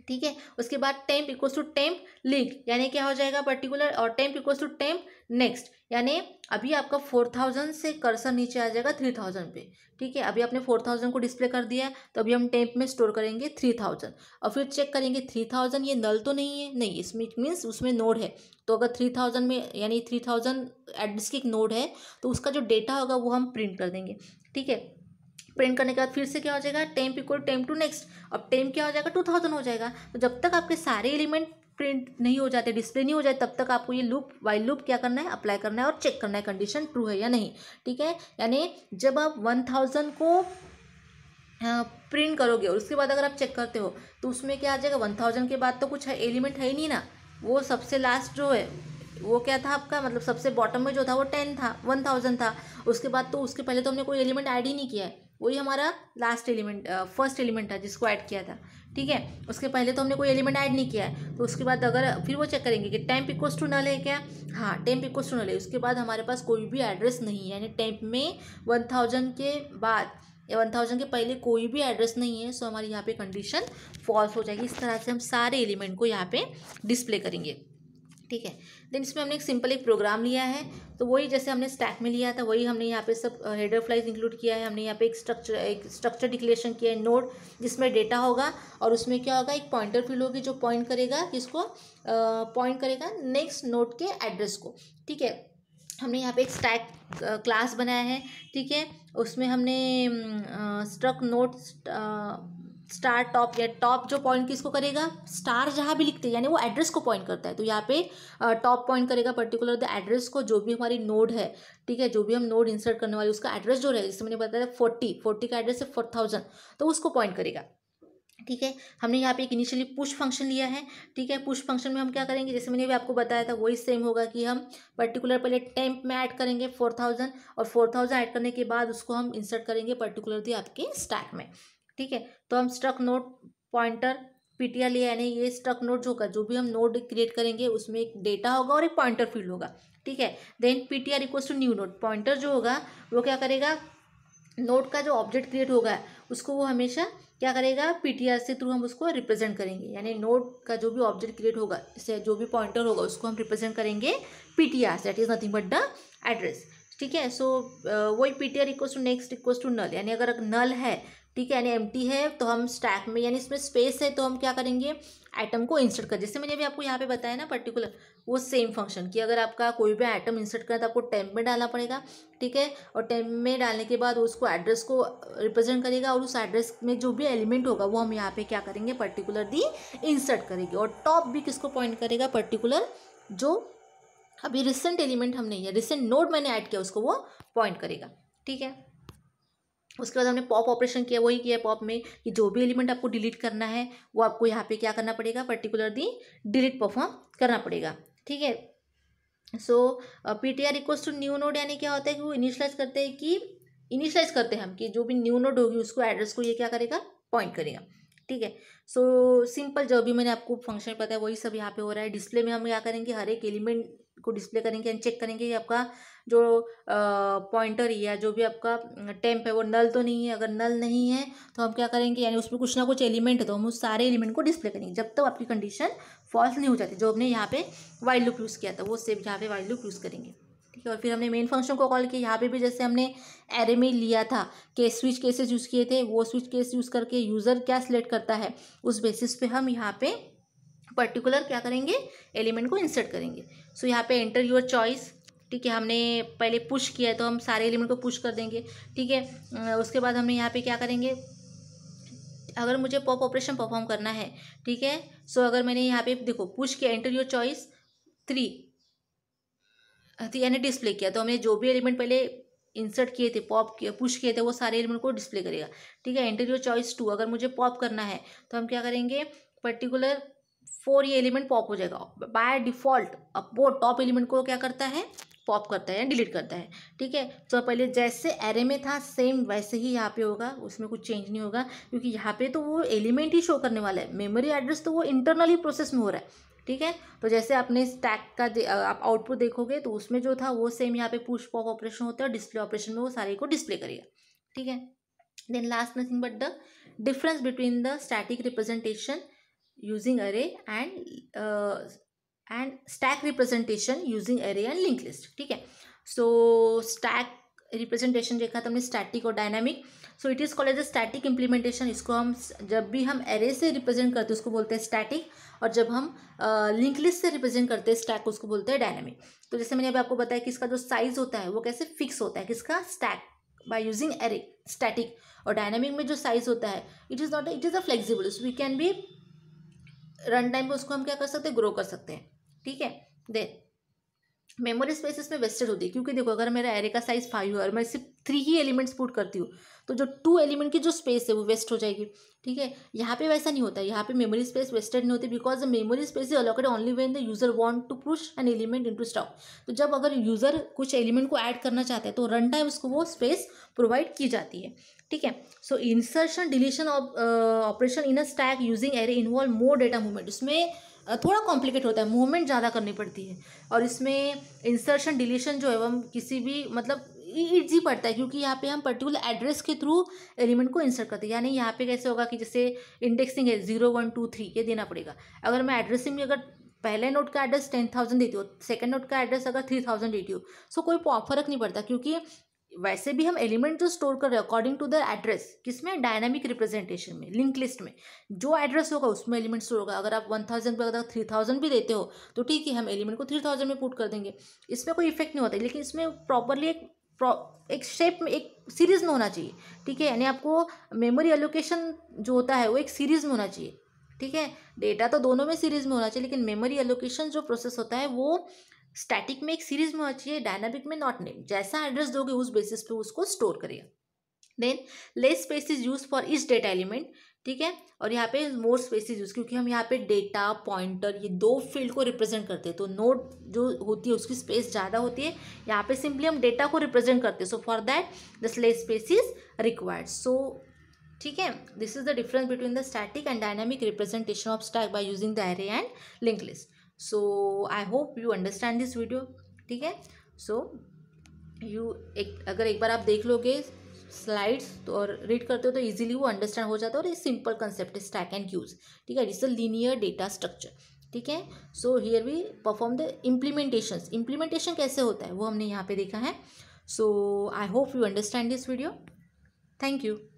ठीक है उसके बाद टेम्प इक्व टू टेम्प लीग यानी क्या हो जाएगा पर्टिकुलर और temp equal to temp next यानी अभी आपका फोर थाउजेंड से कर्सर नीचे आ जाएगा थ्री थाउजेंड पे ठीक है अभी आपने फोर थाउजेंड को डिस्प्ले कर दिया है तो अभी हम टेम्प में स्टोर करेंगे थ्री थाउजेंड और फिर चेक करेंगे थ्री थाउजेंड ये नल तो नहीं है नहीं इसमें मीन्स उसमें नोड है तो अगर थ्री थाउजेंड में यानी three thousand at disk node है तो उसका जो डेटा होगा वो हम प्रिंट कर देंगे ठीक है प्रिंट करने के बाद फिर से क्या हो जाएगा temp equal temp to next अब टेम्प क्या हो जाएगा टू थाउजेंड हो जाएगा तो जब तक आपके सारे एलिमेंट प्रिंट नहीं हो जाते डिस्प्ले नहीं हो जाए तब तक आपको ये लूप वाइल लूप क्या करना है अप्लाई करना है और चेक करना है कंडीशन ट्रू है या नहीं ठीक है यानी जब आप वन थाउजेंड को प्रिंट करोगे और उसके बाद अगर आप चेक करते हो तो उसमें क्या आ जाएगा वन थाउजेंड के बाद तो कुछ है एलिमेंट है ही नहीं ना वो सबसे लास्ट जो है वो क्या था आपका मतलब सबसे बॉटम में जो था वो टेन था वन थाउजेंड था उसके बाद तो उसके पहले तो हमने कोई एलिमेंट ऐड ही नहीं किया है वही हमारा लास्ट एलिमेंट फर्स्ट एलिमेंट था जिसको ऐड किया था ठीक है उसके पहले तो हमने कोई एलिमेंट ऐड नहीं किया है तो उसके बाद अगर फिर वो चेक करेंगे कि टेम्प इक्वस टू नल है क्या हाँ टेम्प इक्वस टू नल है उसके बाद हमारे पास कोई भी एड्रेस नहीं है यानी टेम्प में वन थाउजेंड के बाद या वन थाउजेंड के पहले कोई भी एड्रेस नहीं है सो हमारी यहाँ पर कंडीशन फॉल्स हो जाएगी इस तरह से हम सारे एलिमेंट को यहाँ पर डिस्प्ले करेंगे ठीक है देन इसमें हमने एक सिंपल एक प्रोग्राम लिया है तो वही जैसे हमने स्टैक में लिया था वही हमने यहाँ पे सब हेडर फ्लाइज इंक्लूड किया है हमने यहाँ पे एक स्ट्रक्चर एक स्ट्रक्चर डिक्लेरेशन किया है नोड जिसमें डेटा होगा और उसमें क्या होगा एक पॉइंटर फील्ड होगी जो पॉइंट करेगा किसको पॉइंट करेगा नेक्स्ट नोड के एड्रेस को ठीक है हमने यहाँ पे एक स्टैक क्लास बनाया है ठीक है उसमें हमने स्ट्रक नोट स्टार टॉप या टॉप जो पॉइंट किसको करेगा स्टार जहाँ भी लिखते हैं यानी वो एड्रेस को पॉइंट करता है तो यहाँ पे टॉप पॉइंट करेगा पर्टिकुलर द एड्रेस को जो भी हमारी नोड है ठीक है जो भी हम नोड इंसर्ट करने वाले उसका एड्रेस जो है जिससे मैंने बताया फोर्टी फोर्टी का एड्रेस है फोर थाउजेंड तो उसको पॉइंट करेगा ठीक है हमने यहाँ पे एक इनिशियली पुश फंक्शन लिया है ठीक है पुश फंक्शन में हम क्या करेंगे जैसे मैंने भी आपको बताया था वही सेम होगा कि हम पर्टिकुलर पहले टेम्प में ऐड करेंगे फोर थाउजेंड और फोर थाउजेंड ऐड करने के बाद उसको हम इंसर्ट करेंगे पर्टिकुलरली आपके स्टैक में ठीक है तो हम स्ट्रक नोट पॉइंटर पीटीआर लिया यानी ये स्ट्रक नोट जो होगा जो भी हम नोट क्रिएट करेंगे उसमें एक डेटा होगा और एक पॉइंटर फील्ड होगा ठीक है then PTR equals to new node pointer जो होगा वो क्या करेगा नोट का जो ऑब्जेक्ट क्रिएट होगा उसको वो हमेशा क्या करेगा पीटीआर से थ्रू हम उसको रिप्रेजेंट करेंगे यानी नोट का जो भी ऑब्जेक्ट क्रिएट होगा इससे जो भी पॉइंटर होगा उसको हम रिप्रेजेंट करेंगे PTR that is nothing but the address ठीक है सो वही PTR equals to next equals to null यानी अगर नल है ठीक है यानी एम्प्टी है तो हम स्टैक में यानी इसमें स्पेस है तो हम क्या करेंगे आइटम को इंसर्ट कर जैसे मैंने अभी आपको यहाँ पे बताया ना पर्टिकुलर वो सेम फंक्शन कि अगर आपका कोई भी आइटम इंसर्ट करना तो आपको टेम्प में डालना पड़ेगा ठीक है और टेम्प में डालने के बाद उसको एड्रेस को रिप्रेजेंट करेगा और उस एड्रेस में जो भी एलिमेंट होगा वो हम यहाँ पे क्या करेंगे पर्टिकुलरली इंसर्ट करेंगे और टॉप भी किसको पॉइंट करेगा पर्टिकुलर जो अभी रिसेंट एलिमेंट हमने या रिसेंट नोट मैंने ऐड किया उसको वो पॉइंट करेगा ठीक है उसके बाद हमने पॉप ऑपरेशन किया वही किया पॉप में कि जो भी एलिमेंट आपको डिलीट करना है वो आपको यहाँ पे क्या करना पड़ेगा पर्टिकुलरली डिलीट परफॉर्म करना पड़ेगा ठीक है so P T R equal to new node यानी क्या होता है कि वो इनिशलाइज करते हैं कि इनिशलाइज करते हैं हम कि जो भी न्यू नोड होगी उसको एड्रेस को ये क्या करेगा पॉइंट करेगा ठीक है सो सिंपल जो भी मैंने आपको फंक्शन पता है वही सब यहाँ पे हो रहा है डिस्प्ले में हम क्या करेंगे हर एक एलिमेंट को डिस्प्ले करेंगे एंड चेक करेंगे कि आपका जो पॉइंटर या जो भी आपका टेम्प है वो नल तो नहीं है अगर नल नहीं है तो हम क्या करेंगे यानी उसमें कुछ ना कुछ एलिमेंट है तो हम उस सारे एलिमेंट को डिस्प्ले करेंगे जब तक तो आपकी कंडीशन फॉल्स नहीं हो जाती जो हमने यहाँ पे वाइल्ड लुक यूज़ किया था वो सेम यहाँ पे वाइल्ड लुक यूज़ करेंगे ठीक है और फिर हमने मेन फंक्शन को कॉल किया यहाँ पे भी जैसे हमने एरे में लिया था के स्विच केसेस यूज़ किए थे वो स्विच केस यूज़ करके यूज़र क्या सिलेक्ट करता है उस बेसिस पे हम यहाँ पे पर्टिकुलर क्या करेंगे एलिमेंट को इंसर्ट करेंगे सो यहाँ पे एंटर योर चॉइस ठीक है हमने पहले पुश किया है तो हम सारे एलिमेंट को पुश कर देंगे ठीक है उसके बाद हमने यहाँ पे क्या करेंगे अगर मुझे पॉप ऑपरेशन परफॉर्म करना है ठीक है सो अगर मैंने यहाँ पे देखो पुश किया एंटर योर चॉइस थ्री यानी डिस्प्ले किया तो हमने जो भी एलिमेंट पहले इंसर्ट किए थे पॉप किए पुश किए थे वो सारे एलिमेंट को डिस्प्ले करेगा ठीक है एंटर योर चॉइस टू अगर मुझे पॉप करना है तो हम क्या करेंगे पर्टिकुलर फोर ये एलिमेंट पॉप हो जाएगा बाय डिफॉल्ट अब वो टॉप एलिमेंट को क्या करता है पॉप करता है या डिलीट करता है ठीक है तो पहले जैसे एरे में था सेम वैसे ही यहाँ पे होगा उसमें कुछ चेंज नहीं होगा क्योंकि यहाँ पे तो वो एलिमेंट ही शो करने वाला है मेमोरी एड्रेस तो वो इंटरनली प्रोसेस में हो रहा है ठीक है तो जैसे आपने स्टैक का आप आउटपुट देखोगे तो उसमें जो था वो सेम यहाँ पे पुश पॉप ऑपरेशन होता है डिस्प्ले ऑपरेशन में वो सारे को डिस्प्ले करेगा ठीक है then last nothing but the difference between the static representation using array and uh, and stack representation using array and linked list ठीक है so stack रिप्रेजेंटेशन देखा था हमने स्टैटिक और dynamic so it is called as a static implementation इसको हम जब भी हम एरे से रिप्रेजेंट करते हैं उसको बोलते हैं स्टैटिक और जब हम लिंक uh, लिस्ट से रिप्रेजेंट करते हैं स्टैक उसको बोलते हैं डायनामिक तो जैसे मैंने अभी आपको बताया कि इसका जो साइज होता है वो कैसे फिक्स होता है किसका stack by using array static और डायनामिक में जो साइज होता है it is not it is a flexible we can be run time पे उसको हम क्या कर सकते हैं ग्रो कर सकते हैं ठीक है देन मेमोरी स्पेस इसमें वेस्टेड होती है क्योंकि देखो अगर मेरा एरे का साइज फाइव है और मैं सिर्फ थ्री ही एलिमेंट्स पुट करती हूँ तो जो टू एलिमेंट की जो स्पेस है वो वेस्ट हो जाएगी ठीक है यहाँ पे वैसा नहीं होता है यहाँ पे मेमोरी स्पेस वेस्टेड नहीं होती because the memory space is allocated only when the user want to push an element in into stack तो जब अगर यूजर कुछ एलिमेंट को ऐड करना चाहता है तो रन टाइम उसको वो स्पेस प्रोवाइड की जाती है ठीक है so insertion deletion operation in a stack using array involve more data movement उसमें uh, थोड़ा कॉम्प्लिकेट होता है मूवमेंट ज़्यादा करनी पड़ती है और इसमें इंसर्शन डिलीशन जो है वो किसी भी मतलब इजी पड़ता है क्योंकि यहाँ पे हम पर्टिकुलर एड्रेस के थ्रू एलिमेंट को इंसर्ट करते हैं यानी यहाँ पे कैसे होगा कि जैसे इंडेक्सिंग है जीरो वन टू थ्री ये देना पड़ेगा अगर मैं एड्रेसिंग में अगर पहले नोट का एड्रेस टेन थाउजेंड देती हो सेकेंड नोट का एड्रेस अगर थ्री थाउजेंड देती हो सो कोई फर्क नहीं पड़ता क्योंकि वैसे भी हम एलिमेंट जो स्टोर कर रहे हैं अकॉर्डिंग टू द एड्रेस किस में डायनामिक रिप्रेजेंटेशन में लिंक लिस्ट में जो एड्रेस होगा उसमें एलिमेंट स्टोर होगा अगर आप वन थाउजेंड पर अगर थ्री थाउजेंड भी देते हो तो ठीक है हम एलिमेंट को थ्री थाउजेंड में पुट कर देंगे इसमें कोई इफेक्ट नहीं होता लेकिन इसमें प्रॉपरली एक एक शेप में एक सीरीज़ में होना चाहिए ठीक है यानी आपको मेमोरी एलोकेशन जो होता है वो एक सीरीज़ में होना चाहिए ठीक है डेटा तो दोनों में सीरीज़ में होना चाहिए लेकिन मेमोरी एलोकेशन जो प्रोसेस होता है वो स्टैटिक में एक सीरीज में होना चाहिए डायनामिक में नॉट नेम जैसा एड्रेस दोगे उस बेसिस पे उसको स्टोर करेगा then less space is use for इस डेटा एलिमेंट ठीक है और यहाँ पे मोर इज यूज क्योंकि हम यहाँ पे डेटा पॉइंटर ये दो फील्ड को रिप्रेजेंट करते हैं तो नोट जो होती है उसकी स्पेस ज़्यादा होती है यहाँ पे सिंपली हम डेटा को रिप्रेजेंट करते हैं so for that this less space is required so ठीक है this is the difference between the static and dynamic representation of stack by using the array and link list so I hope you understand this video ठीक है सो यू एक अगर एक बार आप देख लोगे स्लाइड्स तो और रीड करते हो तो इजीली वो अंडरस्टैंड हो जाता है और ये सिंपल कंसेप्ट है स्टैक एंड क्यूज ठीक है it's a linear data structure ठीक है so here we perform the implementation implementation कैसे होता है वो हमने यहाँ पे देखा है so I hope you understand this video thank you